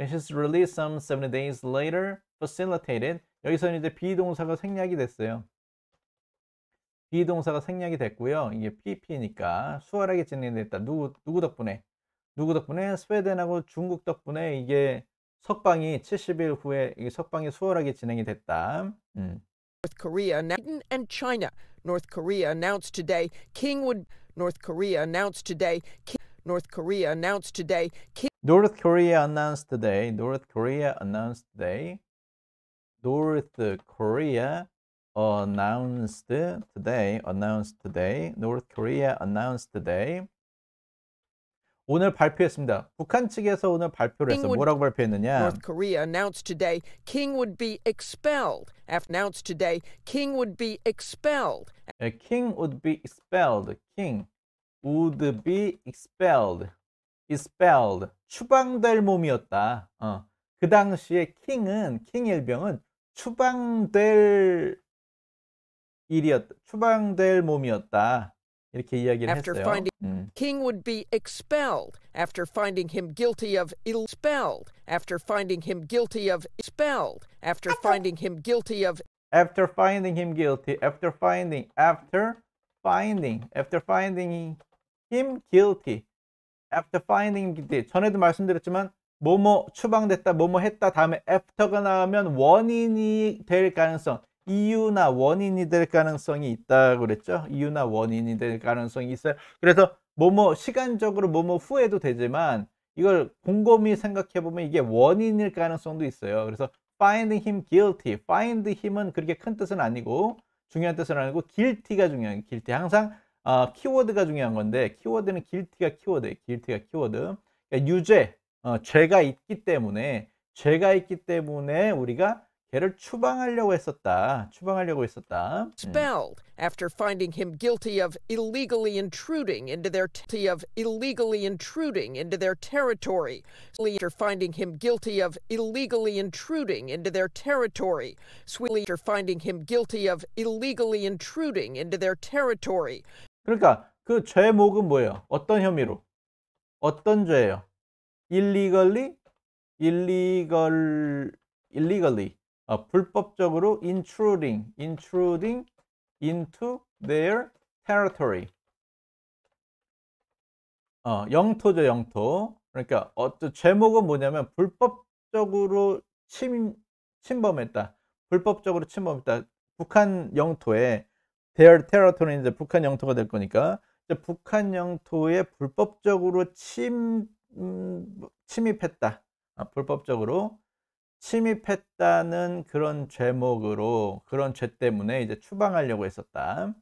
His release some 70 days later facilitated. 여기서 이제 비동사가 생략이 됐어요. 비동사가 생략이 됐고요. 이게 PP니까 수월하게 진행됐다. 누구, 누구 덕분에? 누구 덕분에? 스웨덴하고 중국 덕분에 이게 석방이 70일 후에 이 석방이 수월하게 진행이 됐다. 음. North Korea and China. North Korea announced today King would North Korea announced today King, North Korea announced today King North Korea announced today North Korea announced today North Korea announced today, announced today, North Korea announced today. 오늘 발표했습니다. 북한 측에서 오늘 발표를 했어. 뭐라고 발표했느냐? North Korea announced today King would be expelled. After announced today King would be expelled. King would be expelled. King would be expelled. expelled. 추방될 몸이었다. 어. 그 당시에 킹은 킹 일병은 추방될 일이었 추방될 몸이었다. 이렇게 이야기를 after 했어요. Finding, 음. King would be expelled after finding him guilty of expelled after finding him guilty of expelled after finding him guilty of after finding him guilty after finding after finding after finding him guilty after finding him guilty 전에도 말씀드렸지만 뭐뭐 추방됐다 뭐뭐 했다 다음에 after가 나오면 원인이 될 가능성 이유나 원인이 될 가능성이 있다고 그랬죠. 이유나 원인이 될 가능성이 있어요. 그래서 뭐뭐 시간적으로 뭐뭐 후에도 되지만 이걸 곰곰이 생각해 보면 이게 원인일 가능성도 있어요. 그래서 find him guilty. find him은 그렇게 큰 뜻은 아니고 중요한 뜻은 아니고 guilty가 중요한 guilty. 항상 어, 키워드가 중요한 건데 키워드는 guilty가 키워드, guilty가 키워드. 그러니까 유죄, 어, 죄가 있기 때문에 죄가 있기 때문에 우리가 걔를 추방하려고 했었다. 추방하려고 했었다. Expelled after finding him guilty of illegally intruding into their guilty of illegally intruding into their territory. After finding him guilty of illegally intruding into their territory. After finding him guilty of illegally intruding into their territory. 그러니까 그 죄목은 뭐예요? 어떤 혐의로? 어떤 죄예요? illegally, illegal, illegally. 어, 불법적으로 intruding, intruding into their territory. 어, 영토죠, 영토. 그러니까 어떤 제목은 뭐냐면 불법적으로 침, 침범했다. 불법적으로 침범했다. 북한 영토에 their t e r r i t o r y 이제 북한 영토가 될 거니까 이제 북한 영토에 불법적으로 침 음, 침입했다. 아, 불법적으로 침입했다는 그런 제목으로 그런 죄 때문에 이제 추방하려고 했었다.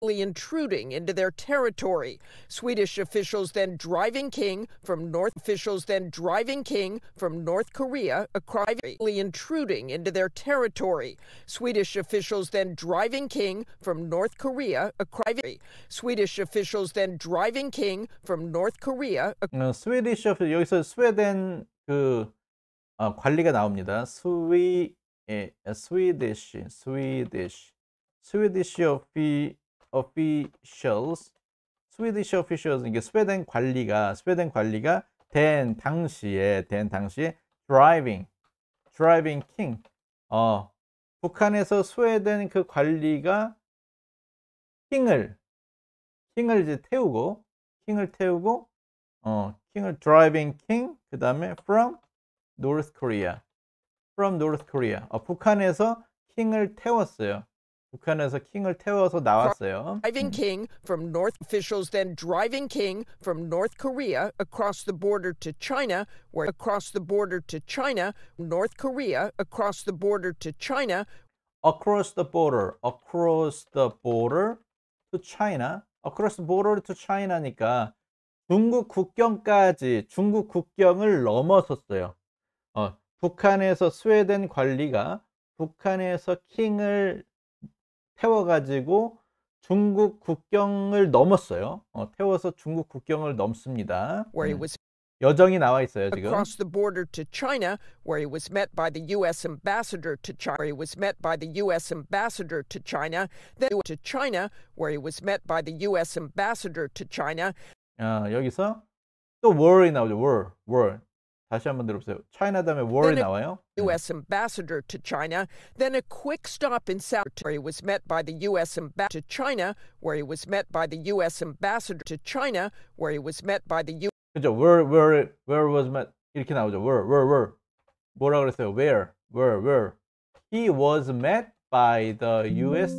intruding into their territory. Swedish officials then driving King from North officials then driving King from North Korea across intruding into their territory. Swedish officials then driving King from North Korea across Swedish officials then driving King from North Korea. 어, Swedish 여기서 스웨덴 그 어, 관리가 나옵니다. 스위 예, 스위디시 아, 스위디시 스위디시 어피 o f f i 스위디시 o f f i 이게 스웨덴 관리가 스웨덴 관리가 된 당시에 된 당시에 driving d r 어 북한에서 스웨덴 그 관리가 킹을 킹을 이제 태우고 킹을 태우고 어 킹을 d r i v i 그 다음에 from North Korea. From North Korea. 어, 북한에서 킹을 태웠어요. 북한에서 킹을 태워서 나왔어요. Driving king from North officials then driving king from North Korea across the border to China where across the border to China North Korea across the border to China across the border across the border to China across the border to China니까 중국 국경까지 중국 국경을 넘어섰어요. 북한에서 스웨덴 관리가 북한에서 킹을 태워가지고 중국 국경을 넘었어요. 어, 태워서 중국 국경을 넘습니다. 음. 여정이 나와 있어요 지금. Across the border to China, where he was met by the U.S. ambassador to China. He was met by the U.S. ambassador to China. Then to China, where he was met by the U.S. ambassador to China. 아 여기서 또 war이 나오죠. war, war. 다시 한번 들어보세요. China 다음에 war 나와요. U.S. ambassador to China. Then a quick stop in South where was met by the U.S. ambassador to China, where he was met by the U.S. ambassador to China, where he was met by the U. 그죠? Where, where, where was met? 이렇게 나오죠. Where, where, where? 뭐라 그랬어요? Where, where, where? He was met by the U.S.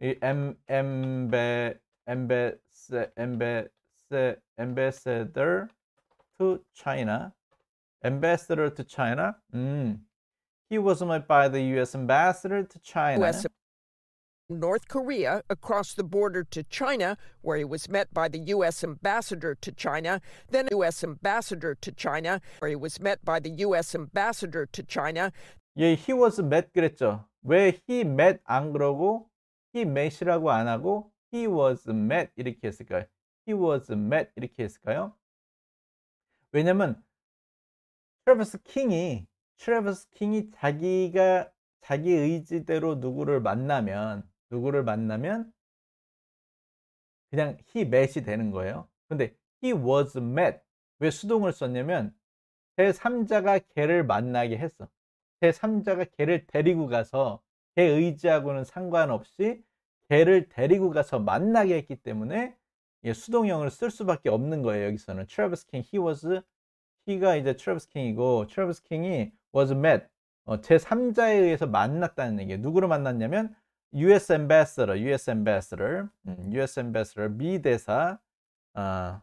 M, M, M, M, ambassador to China, ambassador to China. Mm. He was met by the U.S. ambassador to China. US North Korea across the border to China, where he was met by the U.S. ambassador to China, then U.S. ambassador to China, where he was met by the U.S. ambassador to China. Yeah, he was met 그랬죠. 왜 he met 안 그러고 he met이라고 안 하고 he was met 이렇게 했을까요? he was met 이렇게 했을까요? 왜냐면 트래버스 킹이 트래버스 킹이 자기가 자기 의지대로 누구를 만나면 누구를 만나면 그냥 he met이 되는 거예요. 근데 he was met 왜 수동을 썼냐면 제3자가 걔를 만나게 했어. 제3자가 걔를 데리고 가서 걔 의지하고는 상관없이 걔를 데리고 가서 만나게 했기 때문에 예, 수동형을 쓸 수밖에 없는 거예요. 여기서는 Travis King, he was, he가 이제 Travis King이고 Travis King이 was met, 어, 제3자에 의해서 만났다는 얘기예요. 누구로 만났냐면 U.S. Ambassador, U.S. Ambassador, 음, U.S. Ambassador, 미 대사, 어,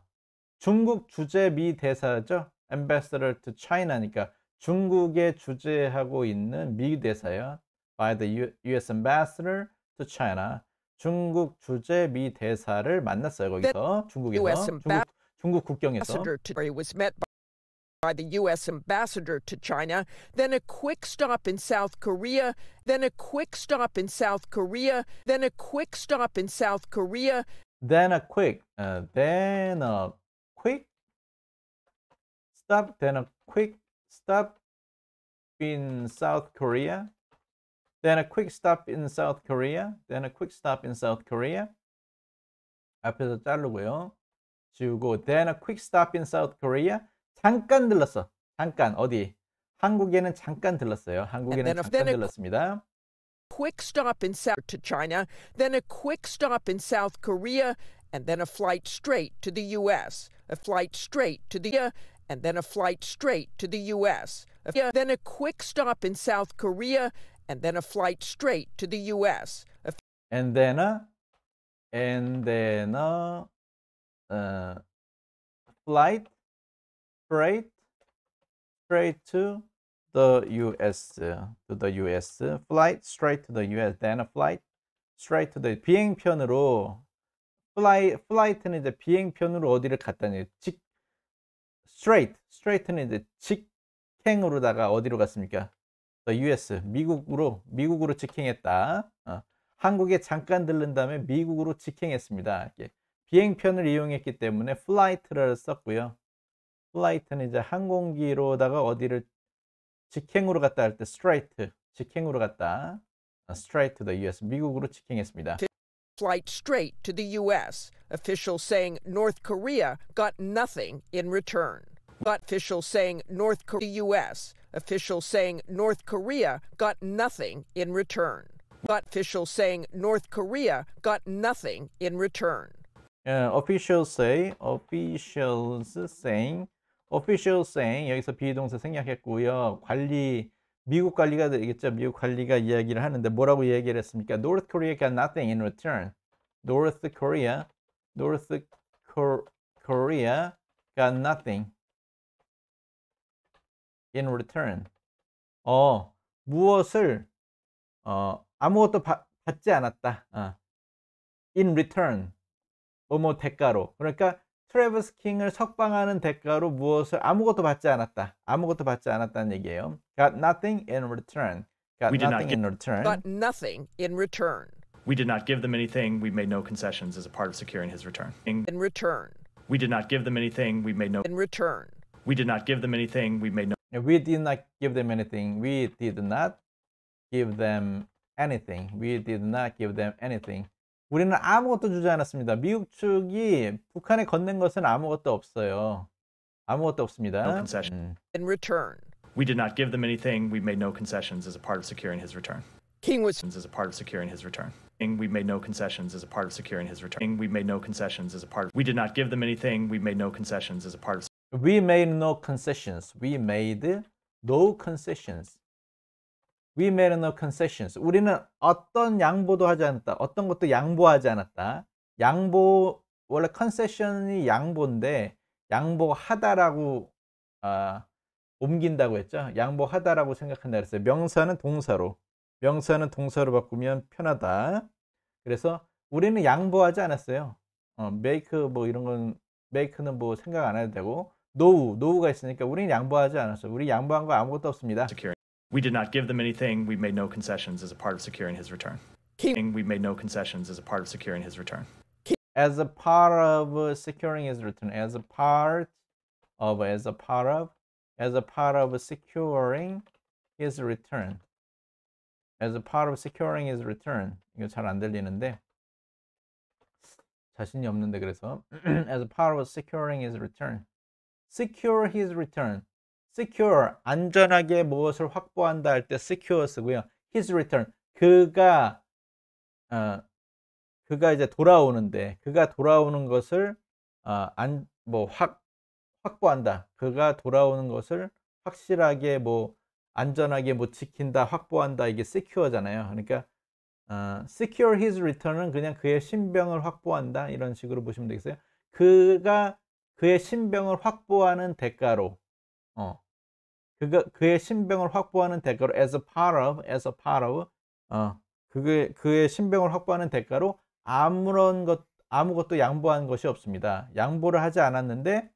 중국 주재 미 대사죠. Ambassador to China니까 중국의 주재하고 있는 미 대사예요. By the U.S. Ambassador to China. 중국 주재 미 대사를 만났어요. 거기서 중국에서 중국, 중국 국경에서. by the U.S. ambassador to China, then a quick stop in South Korea, then a quick stop in South Korea, then a quick stop in South Korea. Then a quick, uh, then a quick stop, then a quick stop in South Korea then a quick stop in South Korea, then a quick stop in South Korea. 앞에서 자르고요. 지우고 then a quick stop in South Korea. 잠깐 들렀어. 잠깐 어디? 한국에는 잠깐 들렀어요. 한국에는 잠깐 들렀습니다. Quick stop in South to China, then a quick stop in South Korea, and then a flight straight to the U.S. A flight straight to the and then a flight straight to the U.S. then a quick stop in South Korea, and then a flight straight to the U.S. and then uh, and then uh, uh, flight straight straight to the U.S. Uh, to the U.S. Uh, flight straight to the U.S. Then a flight straight to the 비행편으로 fly flight는 이제 비행편으로 어디를 갔다는 직 straight straight는 이제 직행으로다가 어디로 갔습니까? The US, 미국으로, 미국으로 직행했다. 어, 한국에 잠깐 들른 다음에 미국으로 직행했습니다. 이렇게. 비행편을 이용했기 때문에 flight를 썼고요. flight는 이제 항공기로다가 어디를 직행으로 갔다 할 때 straight, 직행으로 갔다. straight to the US, 미국으로 직행했습니다. Flight straight to the US, official saying North Korea got nothing in return. got officials saying North Korea, U.S. officials saying North Korea got nothing in return. Got officials saying North Korea got nothing in return. Uh, officials say, officials saying, officials saying 여기서 비동사 생략했고요. 관리 미국 관리가 되겠죠. 미국 관리가 이야기를 하는데 뭐라고 이야기를 했습니까? North Korea got nothing in return. North Korea, North Korea got nothing in return. 어, 무엇을 어, 아무것도 받 받지 않았다. 어. in return. 뭐뭐 대가로. 그러니까 트래버스 킹을 석방하는 대가로 무엇을 아무것도 받지 않았다. 아무것도 받지 않았다는 얘기예요. Got nothing in return. Got nothing in return. Got nothing in return. We did not give them anything. We made no concessions as a part of securing his return. In return. We did not give them anything. We made no in return. We did not give them anything. We made no we did not give them anything we did not give them anything we did not give them anything 우리는 아무것도 주지 않았습니다 미국 측이 북한에 건넨 것은 아무것도 없어요 아무것도 없습니다 no in return we did not give them anything we made no concessions as a part of securing his return King was as a part of securing his return. We made no concessions as a part of securing his return. We made no concessions as a part of. We did not give them anything. We made no concessions as a part of. We made no concessions. We made no concessions. We made no concessions. 우리는 어떤 양보도 하지 않았다. 어떤 것도 양보하지 않았다. 양보 원래 concession이 양보인데 양보하다라고 아, 옮긴다고 했죠. 양보하다라고 생각한다 그랬어요. 명사는 동사로, 명사는 동사로 바꾸면 편하다. 그래서 우리는 양보하지 않았어요. 어, make 뭐 이런 건 make는 뭐 생각 안 해도 되고 노우, 노우가 있으니까 우리는 양보하지 않았어요. 우리 양보한 거 아무것도 없습니다. Securing. We did not give them anything. We made no concessions as a part of securing his return. King. We made no concessions as a part of securing his return. As a part of securing his return. As a part of. As a part of. As a part of securing his return. As a part of securing his return. 이거 잘 안 들리는데. 자신이 없는데 그래서 as a part of securing his return. secure his return. secure 안전하게 무엇을 확보한다 할 때 secure 쓰고요. his return 그가 어, 그가 이제 돌아오는데 그가 돌아오는 것을 어, 안뭐 확 확보한다. 그가 돌아오는 것을 확실하게 뭐 안전하게 뭐 지킨다, 확보한다 이게 secure잖아요. 그러니까 어, secure his return은 그냥 그의 신병을 확보한다 이런 식으로 보시면 되겠어요. 그가 그의 신병을 확보하는 대가로 어, 그가 그의 신병을 확보하는 대가로 as a part of as a part of 어, 그의 그의 신병을 확보하는 대가로 아무런 것 아무것도 양보한 것이 없습니다. 양보를 하지 않았는데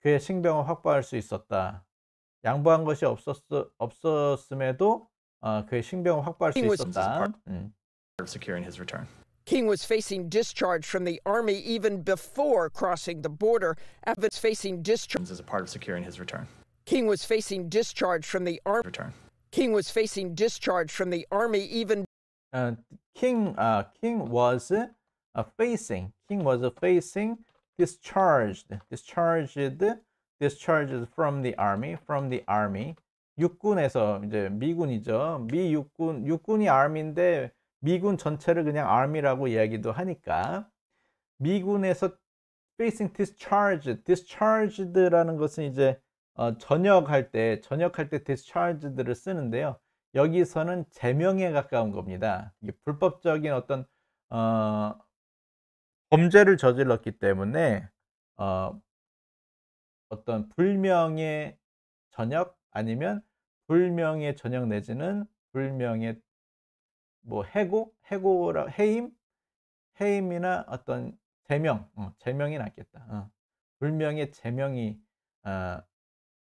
그의 신병을 확보할 수 있었다. 양보한 것이 없었, 없었음에도 어, 그의 신병을 확보할 수 있었다. 음. King was facing discharge from the Army even before crossing the border. Evans facing discharge as a part of securing his return. King was facing discharge from the Army. Return. King was facing discharge from the Army even. Uh, King, uh, King was uh, facing. King was uh, facing discharged, discharged, discharged from the army, from the army. 육군에서 이제 미군이죠. 미 육군, 육군이 army인데 미군 전체를 그냥 army라고 이야기도 하니까 미군에서 facing discharge, discharged라는 것은 이제 어, 전역할 때, 전역할 때 discharged를 쓰는데요. 여기서는 제명에 가까운 겁니다. 불법적인 어떤 어, 범죄를 저질렀기 때문에 어, 어떤 불명의 전역 아니면 불명의 전역 내지는 불명의 뭐 해고, 해고라 해임, 해임이나 어떤 제명, 어, 제명이 낫겠다. 어. 불명의 제명이 어,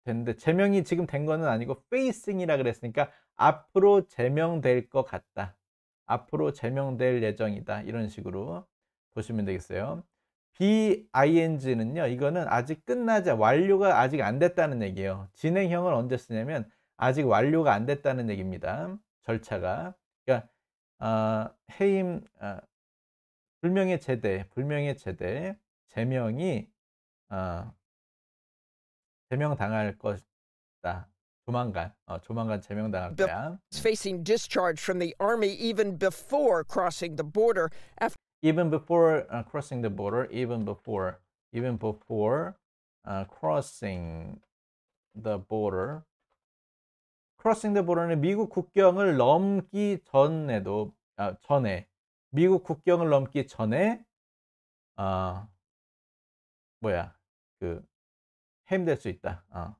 됐는데 제명이 지금 된 거는 아니고 페이싱이라 그랬으니까 앞으로 제명될 것 같다. 앞으로 제명될 예정이다. 이런 식으로 보시면 되겠어요. BING는요. 이거는 아직 끝나자 완료가 아직 안 됐다는 얘기예요. 진행형을 언제 쓰냐면 아직 완료가 안 됐다는 얘기입니다. 절차가. 그러니까 아, 해임 아, 불명의 제대, 불명의 제대, 제명이 아, 제명 당할 것이다. 조만간, 어, 조만간 제명 당할 거야. Facing discharge from the army even before crossing the border. After... Even before uh, crossing the border, even before, even before uh, crossing the border. 크로싱 드 보더는 미국 국경을 넘기 전에도 아, 전에 미국 국경을 넘기 전에 아 뭐야 그 해임될 수 있다. 아,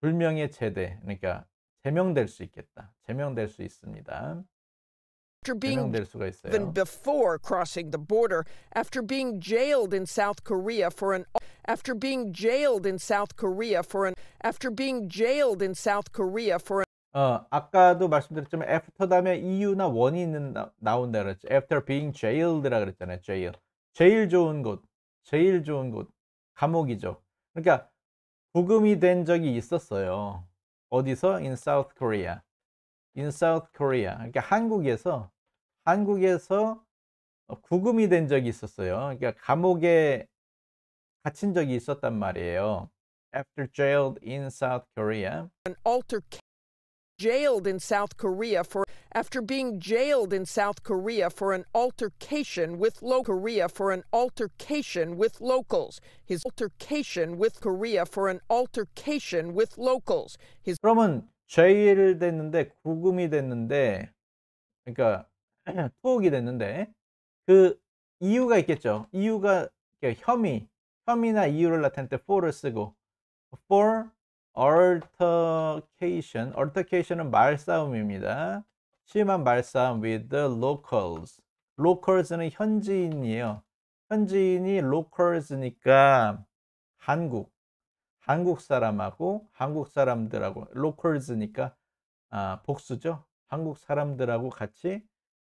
불명예 제대 그러니까 제명될 수 있겠다. 제명될 수 있습니다. after being even before crossing the border, after being jailed in South Korea for an after being jailed in South Korea for an after being jailed in South Korea for an 어, 아까도 말씀드렸지만 after 다음에 이유나 e 원인은 나, 온다 그랬죠. after being jailed라 그랬잖아요. jail. 제일 좋은 곳. 제일 좋은 곳. 감옥이죠. 그러니까 부금이 된 적이 있었어요. 어디서? in South Korea. in South Korea. 그러니까 한국에서 한국에서 구금이 된 적이 있었어요. 그러니까 감옥에 갇힌 적이 있었단 말이에요. After jailed in South Korea. An alter jailed in South Korea for after being jailed in South Korea for an altercation with local Korea for an altercation with locals. His altercation with Korea for an altercation with locals. His 그러면 죄를 됐는데 구금이 됐는데 그러니까 [CLEARS THROAT] 투옥이 됐는데 그 이유가 있겠죠. 이유가 혐의 혐의나 이유를 나타낼 때 for를 쓰고 for altercation. altercation은 말싸움입니다. 심한 말싸움 with the locals. locals는 현지인이에요. 현지인이 locals니까 한국, 한국 사람하고 한국 사람들하고 locals니까 아, 복수죠. 한국 사람들하고 같이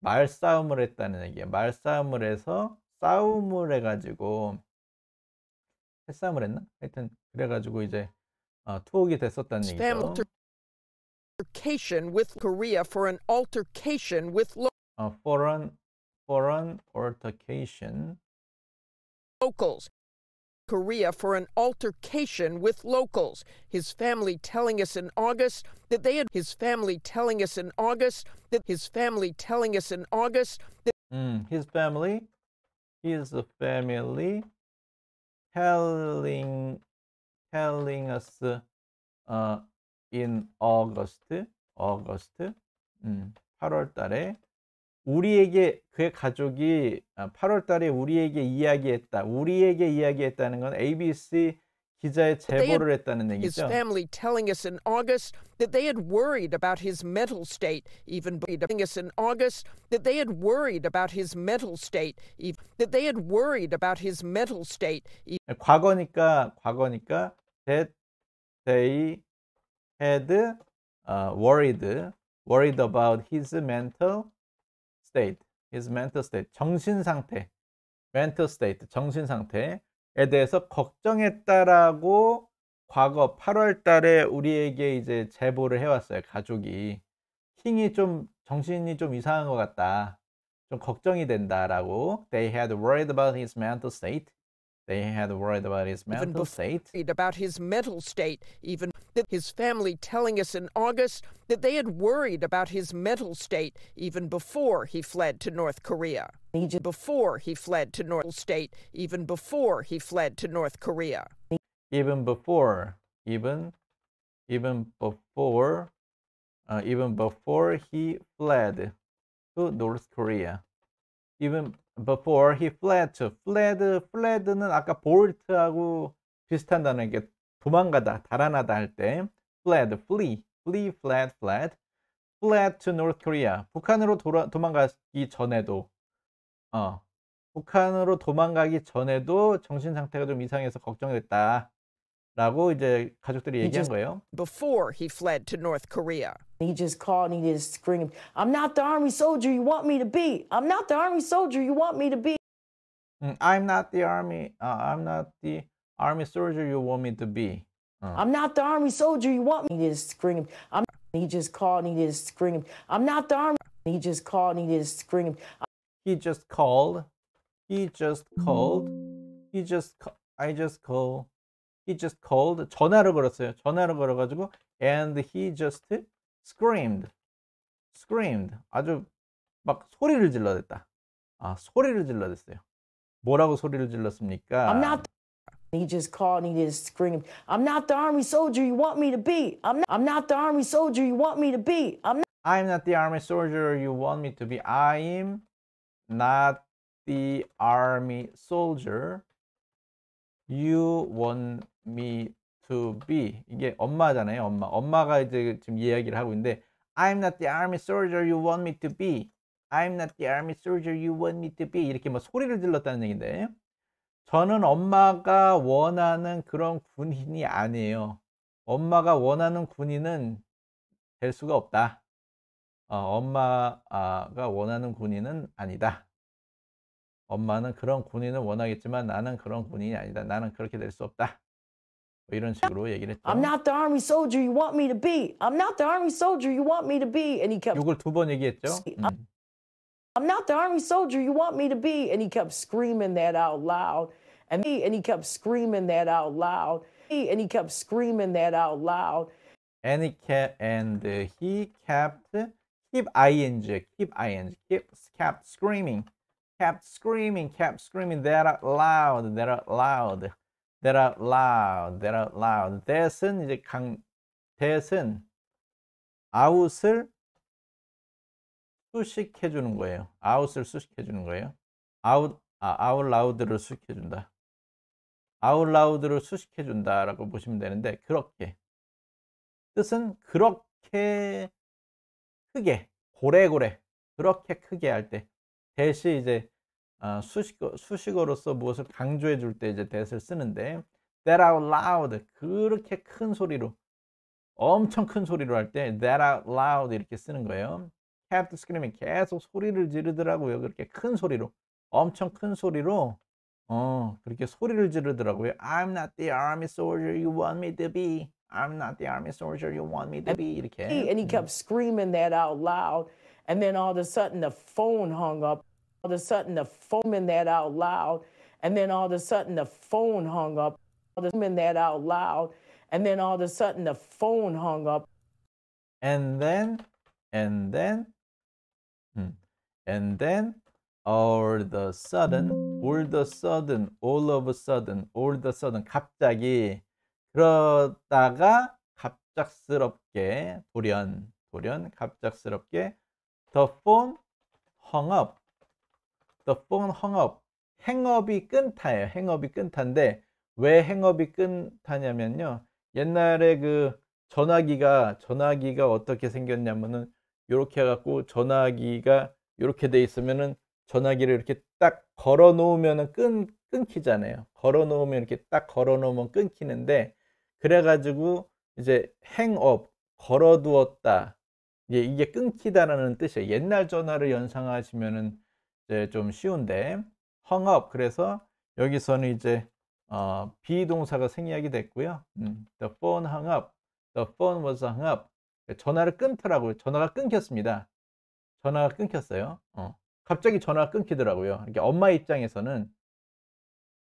말싸움을 했다는 얘기예요. 말싸움을 해서 싸움을 해가지고 싸움을 했나? 하여튼 그래가지고 이제 투옥이 됐었다는 얘기죠. altercation with Korea for an altercation with foreign foreign altercation locals. Korea for an altercation with locals. His family telling us in August that they had his family telling us in August that his family telling us in August that mm, his family his family telling telling us uh, in August, August, 음, 8월 달에 우리에게 그의 가족이 8월 달에 우리에게 이야기했다. 우리에게 이야기했다는 건 ABC 기자의 제보를 했다는 얘기죠. His family telling us in August that they had worried about his mental state, even telling us in August that they had worried about his mental state, that they had worried about his mental state. 과거니까 과거니까 that they had uh, worried worried about his mental state. his mental state. 정신 상태. mental state. 정신 상태에 대해서 걱정했다라고 과거 8월 달에 우리에게 이제 제보를 해왔어요. 가족이. 킹이 좀 정신이 좀 이상한 것 같다. 좀 걱정이 된다라고. They had worried about his mental state. They had worried about his mental even state. About his mental state, even his family telling us in August that they had worried about his mental state even before he fled to North Korea. Before he fled to North State, even before he fled to North Korea. Even before, even, even before, uh, even before he fled to North Korea, even before he fled to. fled, fled는 아까 bolt하고 비슷한 단어인 게 도망가다, 달아나다 할 때 fled, flee, flee, fled, fled. fled to North Korea. 북한으로 돌아, 도망가기 전에도 어, 북한으로 도망가기 전에도 정신 상태가 좀 이상해서 걱정됐다. 라고 이제 가족들이 얘기한 거예요. Before he fled to North Korea. He just called and he just screamed, I'm not the army soldier you want me to be. I'm not the army soldier you want me to be. I'm not the army. Uh, I'm not the army soldier you want me to be. Uh. I'm not the army soldier you want me. He just screamed. I'm. He just called and he just screamed. I'm not the army. He just called and he just screamed. He just called. He just hmm. called. He just. I just called. he just called 전화를 걸었어요. 전화를 걸어가지고 and he just screamed, screamed 아주 막 소리를 질러댔다. 아 소리를 질러댔어요. 뭐라고 소리를 질렀습니까? I'm not. He just called and he just screamed, "I'm not the army soldier you want me to be. I'm not, I'm not the army soldier you want me to be. I'm not, I'm not the army soldier you want me to be. I'm not the army soldier you want me to be 이게 엄마잖아요. 엄마. 엄마가 이제 지금 이야기를 하고 있는데 I'm not the army soldier you want me to be. I'm not the army soldier you want me to be. 이렇게 뭐 소리를 질렀다는 얘기인데 저는 엄마가 원하는 그런 군인이 아니에요. 엄마가 원하는 군인은 될 수가 없다. 어, 엄마가 원하는 군인은 아니다. 엄마는 그런 군인을 원하겠지만 나는 그런 군인이 아니다. 나는 그렇게 될 수 없다. 이런 식으로 얘기를 했죠. I'm not the army soldier you want me to be. I'm not the army soldier you want me to be. And he kept 이걸 번 얘기했죠. 음. I'm not the army soldier you want me to be. And he kept screaming that out loud. And he, and he kept screaming that out loud. He, and he kept screaming that out loud. And he kept and he kept keep ing keep ing keep kept screaming kept screaming kept screaming that out loud that out loud. That out loud, that out loud. That은 이제 강, that은 out을 수식해 주는 거예요. out을 수식해 주는 거예요. out, 아, out loud를 수식해 준다. out loud를 수식해 준다라고 보시면 되는데 그렇게 뜻은 그렇게 크게 고래고래 그렇게 크게 할 때 대시 이제 어, 수식어, 수식어로서 무엇을 강조해 줄때 이제 that을 쓰는데 that out loud 그렇게 큰 소리로 엄청 큰 소리로 할 때 that out loud 이렇게 쓰는 거예요. kept screaming 계속 소리를 지르더라고요. 그렇게 큰 소리로 엄청 큰 소리로 어 그렇게 소리를 지르더라고요. I'm not the army soldier you want me to be. I'm not the army soldier you want me to be. 이렇게. And he kept screaming that out loud. And then all of a sudden the phone hung up. All of a sudden, the foaming that out loud, and then all of a sudden, the phone hung up. All the sudden, that out loud, and then all of a sudden, the phone hung up. And then, and then, and then, all the sudden, all the sudden, all of a sudden, all the sudden, 갑자기 그러다가 갑작스럽게 돌연 돌연 갑작스럽게 the phone hung up The phone hung up. 행업이 끊다예요 행업이 끊다인데왜 행업이 끊다냐면요 옛날에 그 전화기가 전화기가 어떻게 생겼냐면은 이렇게 해갖고 전화기가 이렇게 돼 있으면은 전화기를 이렇게 딱 걸어 놓으면은 끈 끊기잖아요. 걸어 놓으면 이렇게 딱 걸어 놓으면 끊기는데 그래가지고 이제 행업 걸어 두었다 이게, 끊기다라는 뜻이에요. 옛날 전화를 연상하시면은 이제 좀 쉬운데 hung up 그래서 여기서는 이제 어, 비동사가 생략이 됐고요. 음, the phone hung up, the phone was hung up. 전화를 끊더라고요. 전화가 끊겼습니다. 전화가 끊겼어요. 어. 갑자기 전화가 끊기더라고요. 이렇게 엄마 입장에서는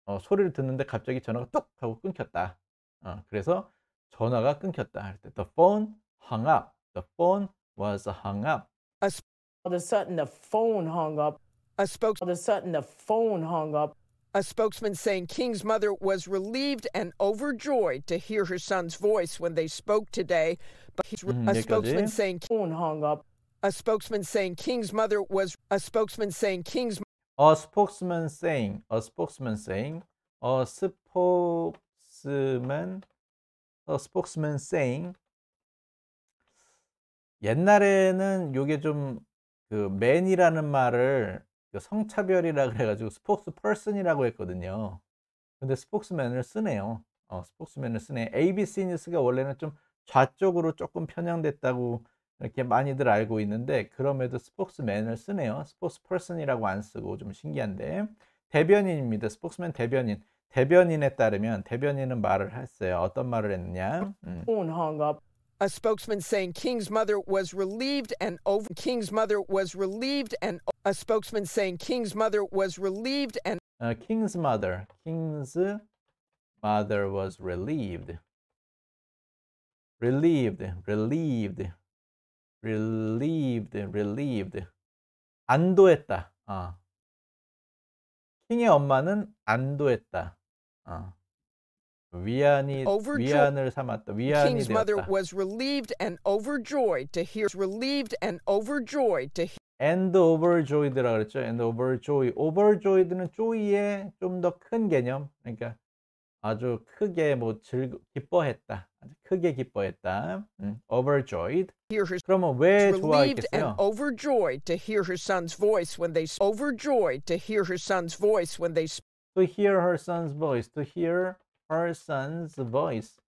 어, 소리를 듣는데 갑자기 전화가 뚝 하고 끊겼다. 어, 그래서 전화가 끊겼다. 할 때 the phone hung up. The phone was hung up. a sudden the phone hung up. A spokes. All of a sudden, the phone hung up. A spokesman saying King's mother was relieved and overjoyed to hear her son's voice when they spoke today. But mm, a spokesman saying phone hung up. A spokesman saying King's mother was a spokesman saying King's a spokesman saying a spokesman saying a spokesman a spokesman saying 옛날에는 요게 좀그 man이라는 말을 그 성차별이라 그래가지고 스포츠 퍼슨이라고 했거든요. 근데 스포츠맨을 쓰네요. 어, 스포츠맨을 쓰네. ABC 뉴스가 원래는 좀 좌쪽으로 조금 편향됐다고 이렇게 많이들 알고 있는데 그럼에도 스포츠맨을 쓰네요. 스포츠 퍼슨이라고 안 쓰고 좀 신기한데 대변인입니다. 스포츠맨 대변인. 대변인에 따르면 대변인은 말을 했어요. 어떤 말을 했느냐? 음. A spokesman saying King's mother was relieved and over King's mother was relieved and a spokesman saying King's mother was relieved and uh, King's mother, King's mother was relieved, relieved, relieved, relieved, relieved. 안도했다. 어. 킹의 엄마는 안도했다. 어. 위안이 위안을 삼았다. 위안이 King's 되었다. mother was relieved and overjoyed to hear relieved and overjoyed to hear and overjoyed라 그랬죠. and overjoyed. overjoyed는 joy의 좀더큰 개념. 그러니까 아주 크게 뭐 즐거 기뻐했다. 아주 크게 기뻐했다. 음, overjoyed. 그러면 왜 좋아했겠어요? overjoyed to hear her son's voice when they overjoyed to hear her son's voice when they to hear her son's voice to hear her son's voice.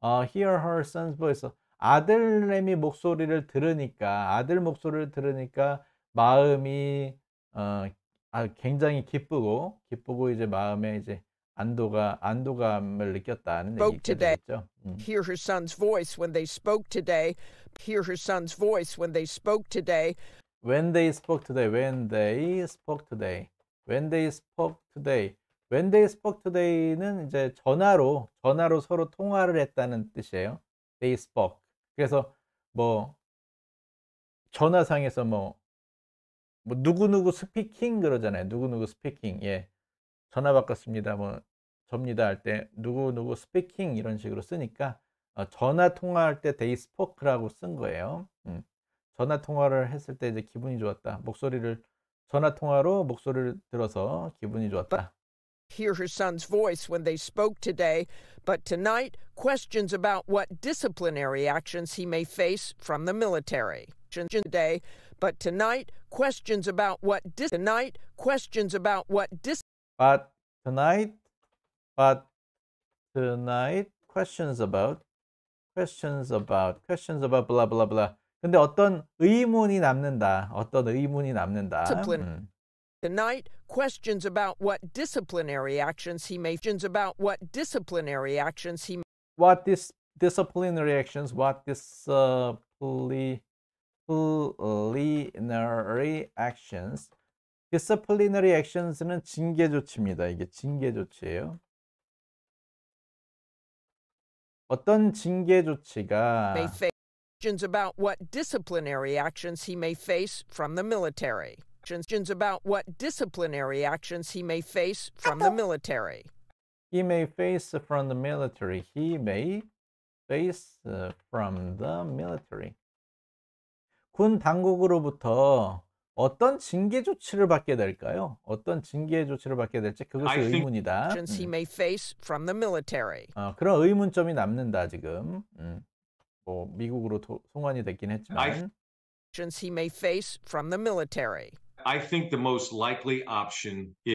아, uh, hear her son's voice. 아들내미 목소리를 들으니까 아들 목소리를 들으니까 마음이 어, 아, 굉장히 기쁘고 기쁘고 이제 마음에 이제 안도가 안도감을 느꼈다는 얘기죠. 음. Hear her son's voice when they spoke today. Hear her son's voice when they spoke today. When they spoke today. When they spoke today. When they spoke today. When they spoke today는 이제 전화로 전화로 서로 통화를 했다는 뜻이에요. They spoke. 그래서 뭐 전화상에서 뭐, 뭐 누구누구 스피킹 그러잖아요. 누구누구 스피킹. 예. 전화 바꿨습니다. 뭐 접니다 할 때 누구누구 스피킹 이런 식으로 쓰니까 어, 전화 통화할 때 데이 스포크라고 쓴 거예요. 음. 전화 통화를 했을 때 이제 기분이 좋았다. 목소리를 전화 통화로 목소리를 들어서 기분이 좋았다. Hear her son's voice when they spoke today. But tonight, questions about what disciplinary actions he may face from the military. Today, but tonight, questions about what dis tonight, questions about what dis but tonight, but tonight, questions about questions about questions about blah blah blah. 근데 어떤 의문이 남는다. 어떤 의문이 남는다. 음. Tonight, questions about what disciplinary actions he may about what disciplinary actions he what this disciplinary actions what disciplinary actions disciplinary actions는 징계 조치입니다. 이게 징계 조치예요. 어떤 징계 조치가 questions about what disciplinary actions he may face from the military. instructions about what disciplinary actions he may face from the military. He may face from the military. He may face from the military. 군 당국으로부터 어떤 징계 조치를 받게 될까요? 어떤 징계 조치를 받게 될지 그것이 의문이다. 음. 어, 그런 의문점이 남는다 지금. 음. 뭐 미국으로 도, 송환이 됐긴 했지만. I... he may face from the military. I think the most likely option. Is,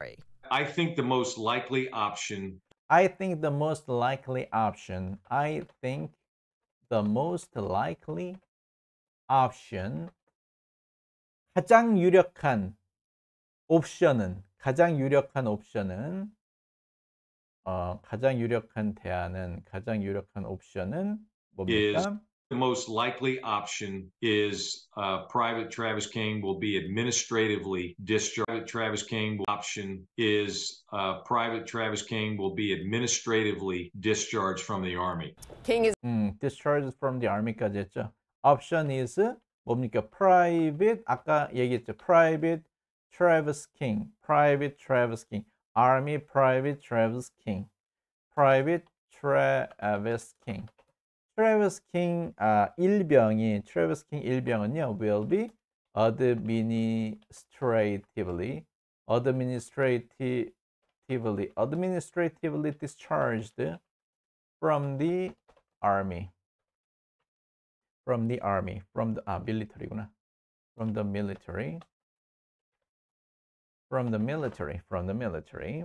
I think the most likely option. I think the most likely option. I think the most likely option. 가장 유력한 옵션은 가장 유력한 옵션은 어, 가장 유력한 대안은 가장 유력한 옵션은 뭡니까? Is the most likely option is uh, Private Travis King will be administratively discharged. Travis King option is uh, Private Travis King will be administratively discharged from the Army. King is 음, hmm, discharged from the army. 했죠. Option is 뭡니까? Private 아까 얘기했죠. Private Travis King, Private Travis King, Army Private Travis King, Private Travis King. 트래비스 킹 아, 일병이 트래비스 킹 일병은요 will be administratively administratively administratively discharged from the army from the army from the 아 military구나 from the military from the military from the military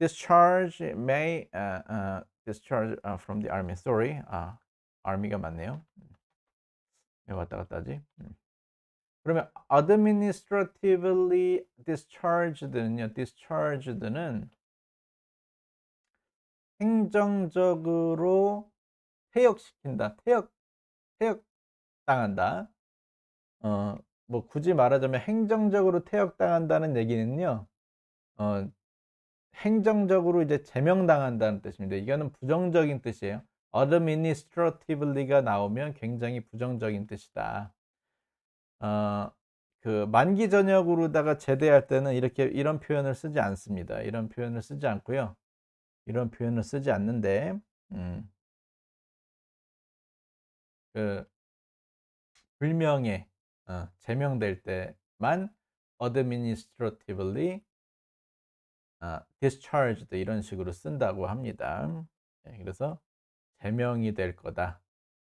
discharge may uh, uh, discharge uh, from the army sorry uh, army가 맞네요. 음. 왜 왔다 갔다 하지? 음. 그러면 administratively discharged는요. discharged는 행정적으로 퇴역시킨다. 퇴역 퇴역당한다. 어, 뭐 굳이 말하자면 행정적으로 퇴역당한다는 얘기는요. 어, 행정적으로 이제 제명당한다는 뜻입니다. 이거는 부정적인 뜻이에요. administratively가 나오면 굉장히 부정적인 뜻이다. 어, 그 만기 전역으로다가 제대할 때는 이렇게 이런 표현을 쓰지 않습니다. 이런 표현을 쓰지 않고요. 이런 표현을 쓰지 않는데 음, 그 불명예 어, 제명될 때만 administratively 어, discharged 이런 식으로 쓴다고 합니다. 예, 그래서 대명이 될 거다.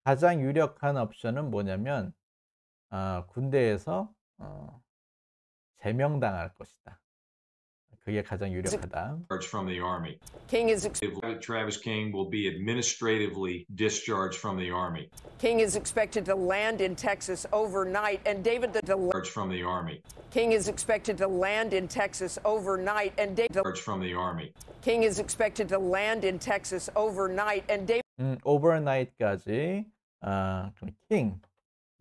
가장 유력한 옵션은 뭐냐면 어, 군대에서 어, 제명당할 것이다. 그게 가장 유력하다. From the army. King is Travis King will be administratively discharged from the army. King is expected to land in Texas overnight, and David the discharged from the army. King is expected to land in Texas overnight, and David from the army. King is expected to land in Texas overnight, and David. 음, overnight까지 아, 그럼 king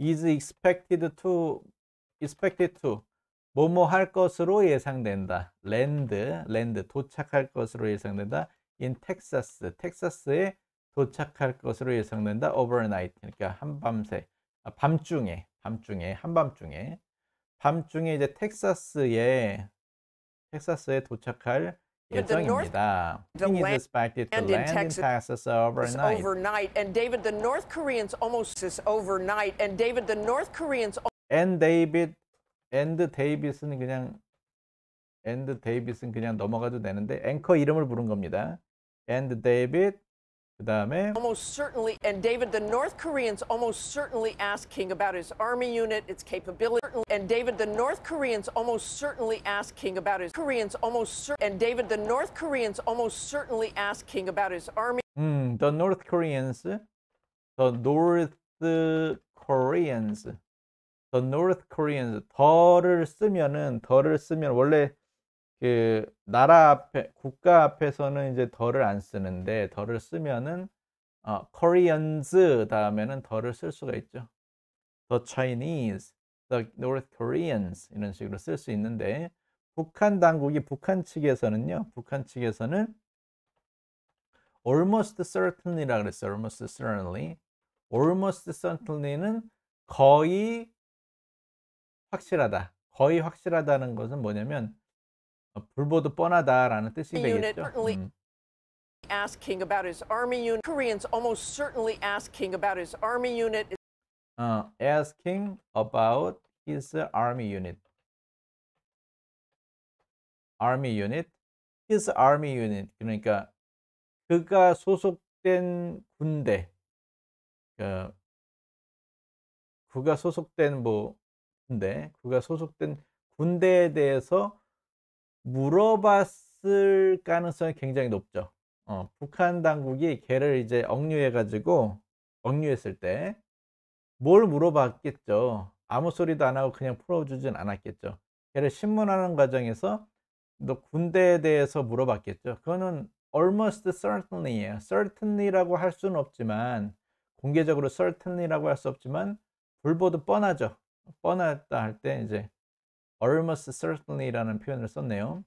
is expected to expected to 뭐뭐 할 것으로 예상된다. land, land 도착할 것으로 예상된다. in Texas, 텍사스에 도착할 것으로 예상된다. overnight 그러니까 한밤새 아, 밤중에 밤중에 한밤중에 밤중에 이제 텍사스에 텍사스에 도착할 예정입니다. The north, the land, is expected to land in Texas in Texas overnight. overnight. And David, the North Koreans almost is overnight. And David, the North Koreans. And David, and David은 그냥 and David은 그냥 넘어가도 되는데 앵커 이름을 부른 겁니다. And David 그다음에 almost certainly and David the North Koreans almost certainly asked King about his army unit its capability and David the North Koreans almost certainly asked King about his Koreans almost and David the North Koreans almost certainly asked King about his army 음, the North Koreans the North Koreans the North Koreans 더를 쓰면은 더를 쓰면 원래 그 나라 앞에 국가 앞에서는 이제 덜을 안 쓰는데 덜을 쓰면은 어, Koreans 다음에는 덜을 쓸 수가 있죠. The Chinese, the North Koreans 이런 식으로 쓸 수 있는데 북한 당국이 북한 측에서는요. 북한 측에서는 almost certainly라고 그랬어요. almost certainly. almost certainly는 거의 확실하다. 거의 확실하다는 것은 뭐냐면 불보도 뻔하다라는 뜻이 되겠죠. 음. asked King about his army unit. Koreans almost certainly asked King about his army unit. 어, asked King about his army unit. Army unit. His army unit. 그러니까 그가 소속된 군대. 그, 그가 소속된 뭐 군대. 그가 소속된 군대에 대해서 물어봤을 가능성이 굉장히 높죠. 어, 북한 당국이 걔를 이제 억류해가지고 억류했을 때 뭘 물어봤겠죠. 아무 소리도 안 하고 그냥 풀어주진 않았겠죠. 걔를 신문하는 과정에서 너 군대에 대해서 물어봤겠죠. 그거는 almost certainly예요. certainly라고 할 수는 없지만 공개적으로 certainly라고 할 수 없지만 불보듯 뻔하죠. 뻔하다 할 때 이제 almost certainly라는 표현을 썼네요.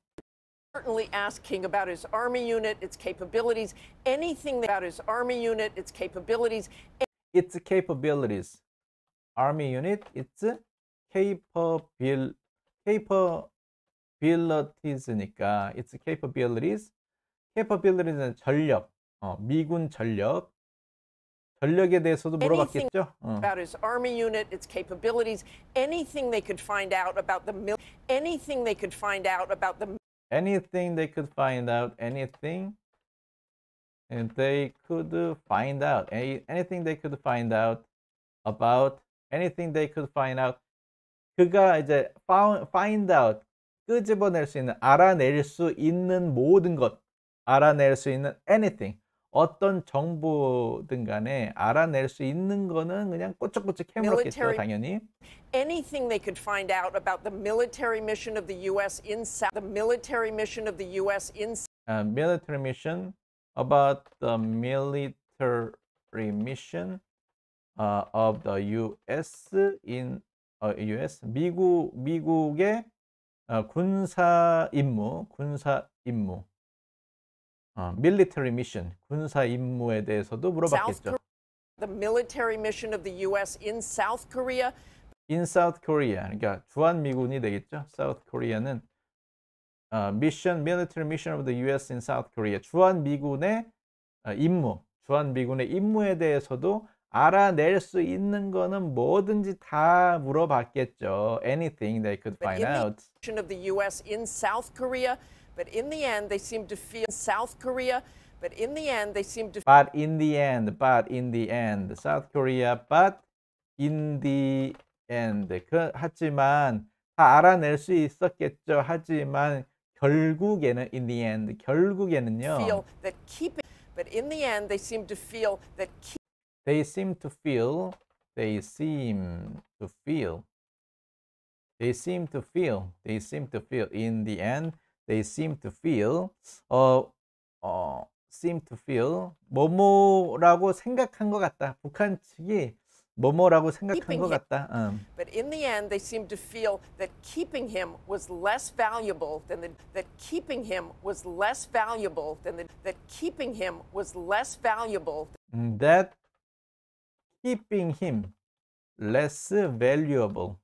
certainly asking about his army unit, its capabilities, anything about his army unit, its capabilities. Its capabilities. Army unit, its capabil, capabilities니까 its capabilities. capabilities는 전력, 어, 미군 전력. 전력에 대해서도 물어봤겠죠. About his army unit, its capabilities, anything they could find out about the anything they could find out about the anything they could find out anything they could find out anything they could find out about anything they could find out 그가 이제 find out 끄집어낼 수 있는 알아낼 수 있는 모든 것 알아낼 수 있는 anything 어떤 정보든 간에 알아낼 수 있는 거는 그냥 꼬쩍꼬쩍 캐물었겠죠, 당연히. Anything they could find out about the military mission of the U.S. in South, the military mission of the U.S. in uh, military mission about the military mission uh, of the U.S. in uh, U.S. 미국 미국의 uh, 군사 임무, 군사 임무. 어, military mission 군사 임무에 대해서도 물어봤겠죠. The military mission of the U.S. in South Korea. In South Korea, 그러니까 주한 미군이 되겠죠. South Korea는 어, mission, military mission of the U.S. in South Korea. 주한 미군의 어, 임무, 주한 미군의 임무에 대해서도 알아낼 수 있는 거는 뭐든지 다 물어봤겠죠. Anything they could find out. Mission of the U.S. in South Korea. But in the end, they seem to feel South Korea. But in the end, they seem to. But in the end, but in the end, South Korea. But in the end. 그, 하지만 다 알아낼 수 있었겠죠. 하지만 결국에는 in the end 결국에는요. Feel that keeping, but in the end they seem to feel that keep. They seem to feel. They seem to feel. They seem to feel. They seem to feel. In the end, they seem to feel 어, 어 seem to feel 뭐뭐라고 생각한 것 같다. 북한 측이 뭐뭐라고 생각한 것 같다. 음. But in the end, they seem to feel that keeping him was less valuable than the, that keeping him was less valuable than the, that keeping him was less valuable. Mm, that keeping him less valuable.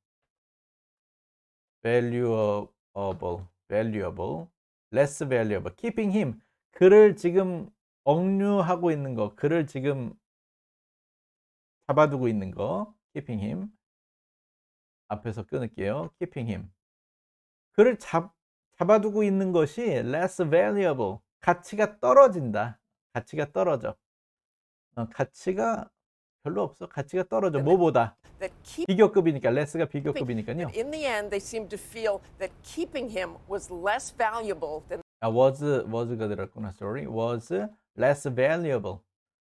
Valuable. valuable, less valuable. keeping him. 그를 지금 억류하고 있는 거, 그를 지금 잡아두고 있는 거, keeping him. 앞에서 끊을게요. keeping him. 그를 잡, 잡아두고 있는 것이 less valuable. 가치가 떨어진다. 가치가 떨어져. 가치가 별로 없어. 가치가 떨어져. 뭐보다. 비교급이니까 레스가 비교급이니까요. In the end, they seem to feel that keeping him was less valuable than 아, was was가 들었구나. Sorry, was less valuable.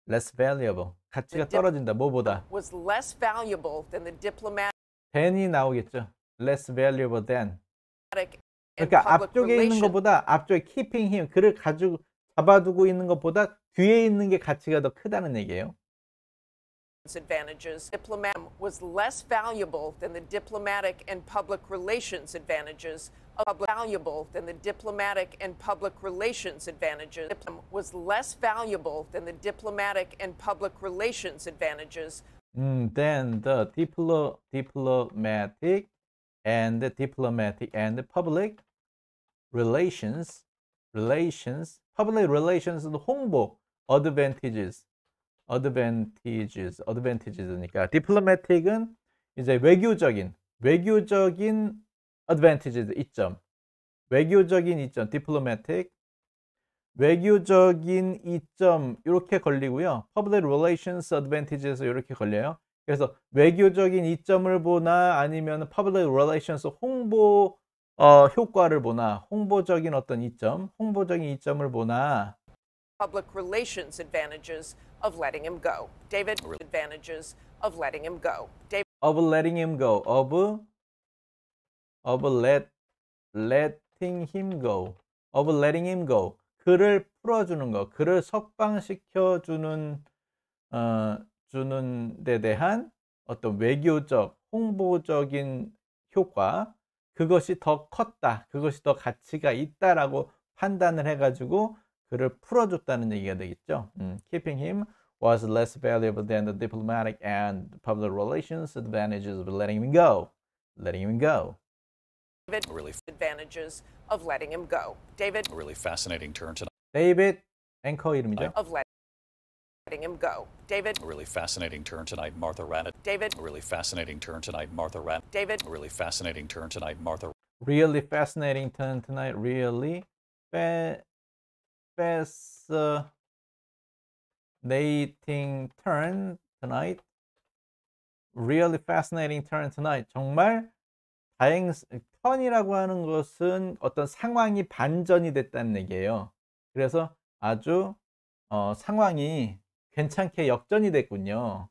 less valuable. 가치가 떨어진다. 뭐보다. was less valuable than the diplomatic. than이 나오겠죠. less valuable than. 그러니까 앞쪽에 있는 것보다 앞쪽에 keeping him 그를 가지고 잡아두고 있는 것보다 뒤에 있는 게 가치가 더 크다는 얘기예요. advantages, diplomatic was less valuable than the diplomatic and public relations advantages valuable than the diplomatic and public relations advantages was less valuable than the diplomatic and public relations advantages mm, than the diplo- diplomatic and the diplomatic and the public relations relations public relations 홍보 advantages advantages, advantages니까 diplomatic은 이제 외교적인 외교적인 advantages 이점 외교적인 이점 diplomatic 외교적인 이점 이렇게 걸리고요. public relations advantages에서 이렇게 걸려요. 그래서 외교적인 이점을 보나 아니면 public relations 홍보 어, 효과를 보나 홍보적인 어떤 이점, 홍보적인 이점을 보나 public relations advantages of letting him go. David, advantages of letting him go. David, of letting him go. Of, of let, letting him go. Of letting him go. 그를 풀어주는 거, 그를 석방시켜주는 어, 주는 데 대한 어떤 외교적, 홍보적인 효과, 그것이 더 컸다, 그것이 더 가치가 있다라고 판단을 해가지고 그를 풀어줬다는 얘기가 되겠죠. 음, keeping him was less valuable than the diplomatic and public relations advantages of letting him go. Letting him go. Really advantages of letting him go. David. A really fascinating turn tonight. David 앵커 이름이죠. Of letting him go. David. A really fascinating turn tonight, Martha Raddatz. David. A really fascinating turn tonight, Martha Raddatz. David. A really fascinating turn tonight, Martha. Really fascinating turn tonight. Really. Fa- fascinating uh, turn tonight. Really fascinating turn tonight. 정말 다행 턴이라고 하는 것은 어떤 상황이 반전이 됐다는 얘기예요. 그래서 아주 어, 상황이 괜찮게 역전이 됐군요.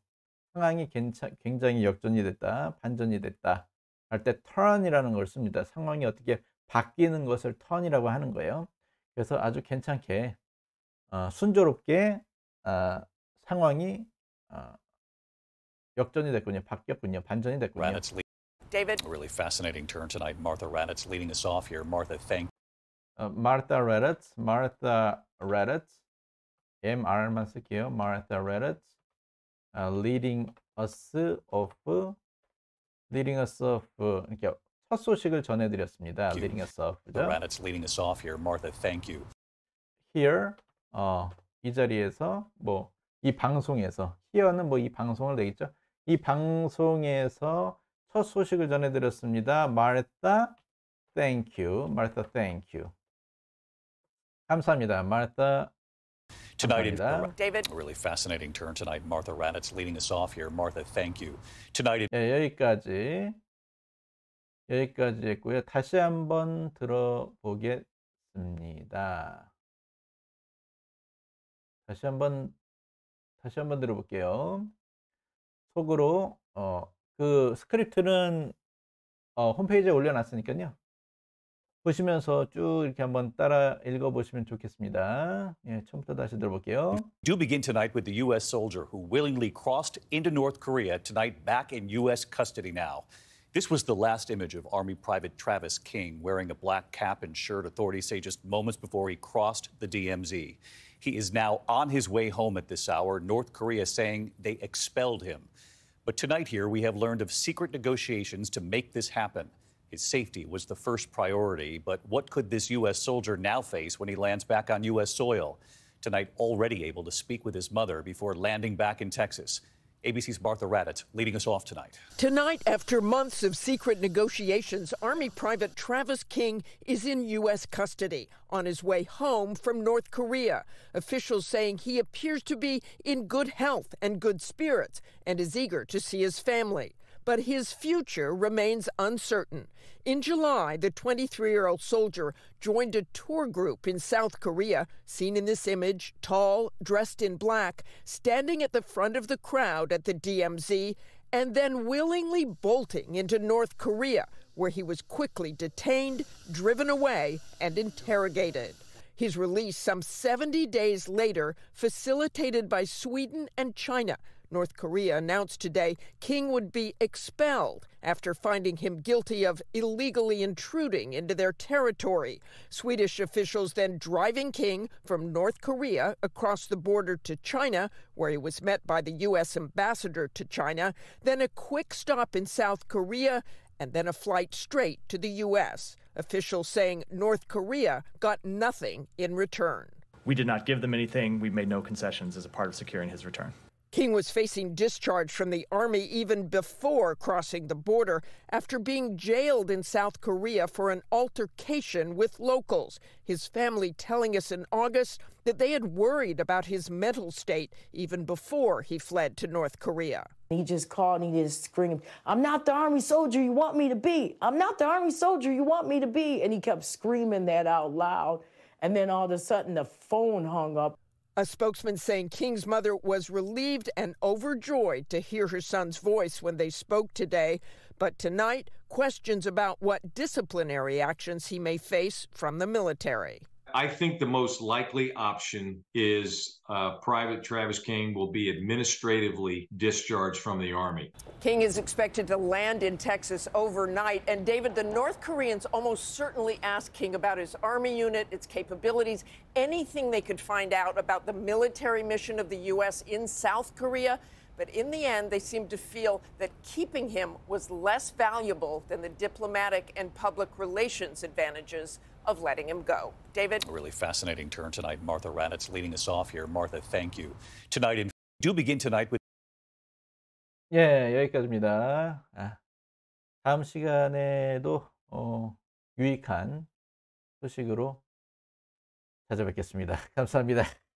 상황이 괜찮, 굉장히 역전이 됐다, 반전이 됐다 할때 턴이라는 걸 씁니다. 상황이 어떻게 바뀌는 것을 턴이라고 하는 거예요. 그래서 아주 괜찮게 어, 순조롭게 어, 상황이 어, 역전이 됐군요. 바뀌었군요. 반전이 됐군요. David. A really fascinating turn tonight. Martha Raddatz leading us off here. Martha, thank. Uh, Martha Raddatz. Martha Raddatz. MR만 쓸게요. Martha Raddatz. Uh, leading us off. Leading us off. 이렇게 첫 소식을 전해드렸습니다. Leading us off. 그죠? Lorenz leading us off here. Martha, thank you. Here, 어, 이 자리에서 뭐이 방송에서 here는 뭐이 방송을 되겠죠. 이 방송에서 첫 소식을 전해드렸습니다. Martha, thank you. Martha, thank you. 감사합니다. Martha. Tonight, in, David. really fascinating turn tonight. Martha Raddatz leading us off here. Martha, thank you. Tonight, in, 예, 여기까지. 여기까지 했고요. 다시 한번 들어보겠습니다. 다시 한번 다시 한번 들어볼게요. 속으로 어, 그 스크립트는 어, 홈페이지에 올려놨으니까요. 보시면서 쭉 이렇게 한번 따라 읽어보시면 좋겠습니다. 예, 처음부터 다시 들어볼게요. Do begin tonight with the U.S. soldier who willingly crossed into North Korea tonight back in U.S. custody now. This was the last image of Army Private Travis King wearing a black cap and shirt, authorities say just moments before he crossed the DMZ. He is now on his way home at this hour, North Korea saying they expelled him. But tonight here, we have learned of secret negotiations to make this happen. His safety was the first priority, but what could this U.S. soldier now face when he lands back on U.S. soil? Tonight, already able to speak with his mother before landing back in Texas. ABC's Martha Raddatz leading us off tonight. Tonight, after months of secret negotiations, Army Private Travis King is in U.S. custody on his way home from North Korea. Officials saying he appears to be in good health and good spirits and is eager to see his family but his future remains uncertain. In July, the 23 year old soldier joined a tour group in South Korea, seen in this image, tall, dressed in black, standing at the front of the crowd at the DMZ, and then willingly bolting into North Korea, where he was quickly detained, driven away, and interrogated. His release, some 70 days later, facilitated by Sweden and China, North Korea announced today King would be expelled after finding him guilty of illegally intruding into their territory. Swedish officials then driving King from North Korea across the border to China, where he was met by the U.S. ambassador to China, then a quick stop in South Korea, and then a flight straight to the U.S. Officials saying North Korea got nothing in return. We did not give them anything. We made no concessions as a part of securing his return. King was facing discharge from the Army even before crossing the border after being jailed in South Korea for an altercation with locals. His family telling us in August that they had worried about his mental state even before he fled to North Korea. He just called and he just screamed, I'm not the Army soldier you want me to be. I'm not the Army soldier you want me to be. And he kept screaming that out loud. And then all of a sudden the phone hung up. A spokesman saying King's mother was relieved and overjoyed to hear her son's voice when they spoke today. But tonight, questions about what disciplinary actions he may face from the military. I think the most likely option is uh, Private Travis King will be administratively discharged from the Army. King is expected to land in Texas overnight. And David, the North Koreans almost certainly asked King about his Army unit, its capabilities, anything they could find out about the military mission of the U.S. in South Korea. But in the end, they seemed to feel that keeping him was less valuable than the diplomatic and public relations advantages of letting him go. David? A really fascinating turn tonight. Martha Raddatz leading us off here. Martha, thank you. Tonight, in do begin tonight with. 예, 여기까지입니다. 아, 다음 시간에도 어, 유익한 소식으로 찾아뵙겠습니다. 감사합니다.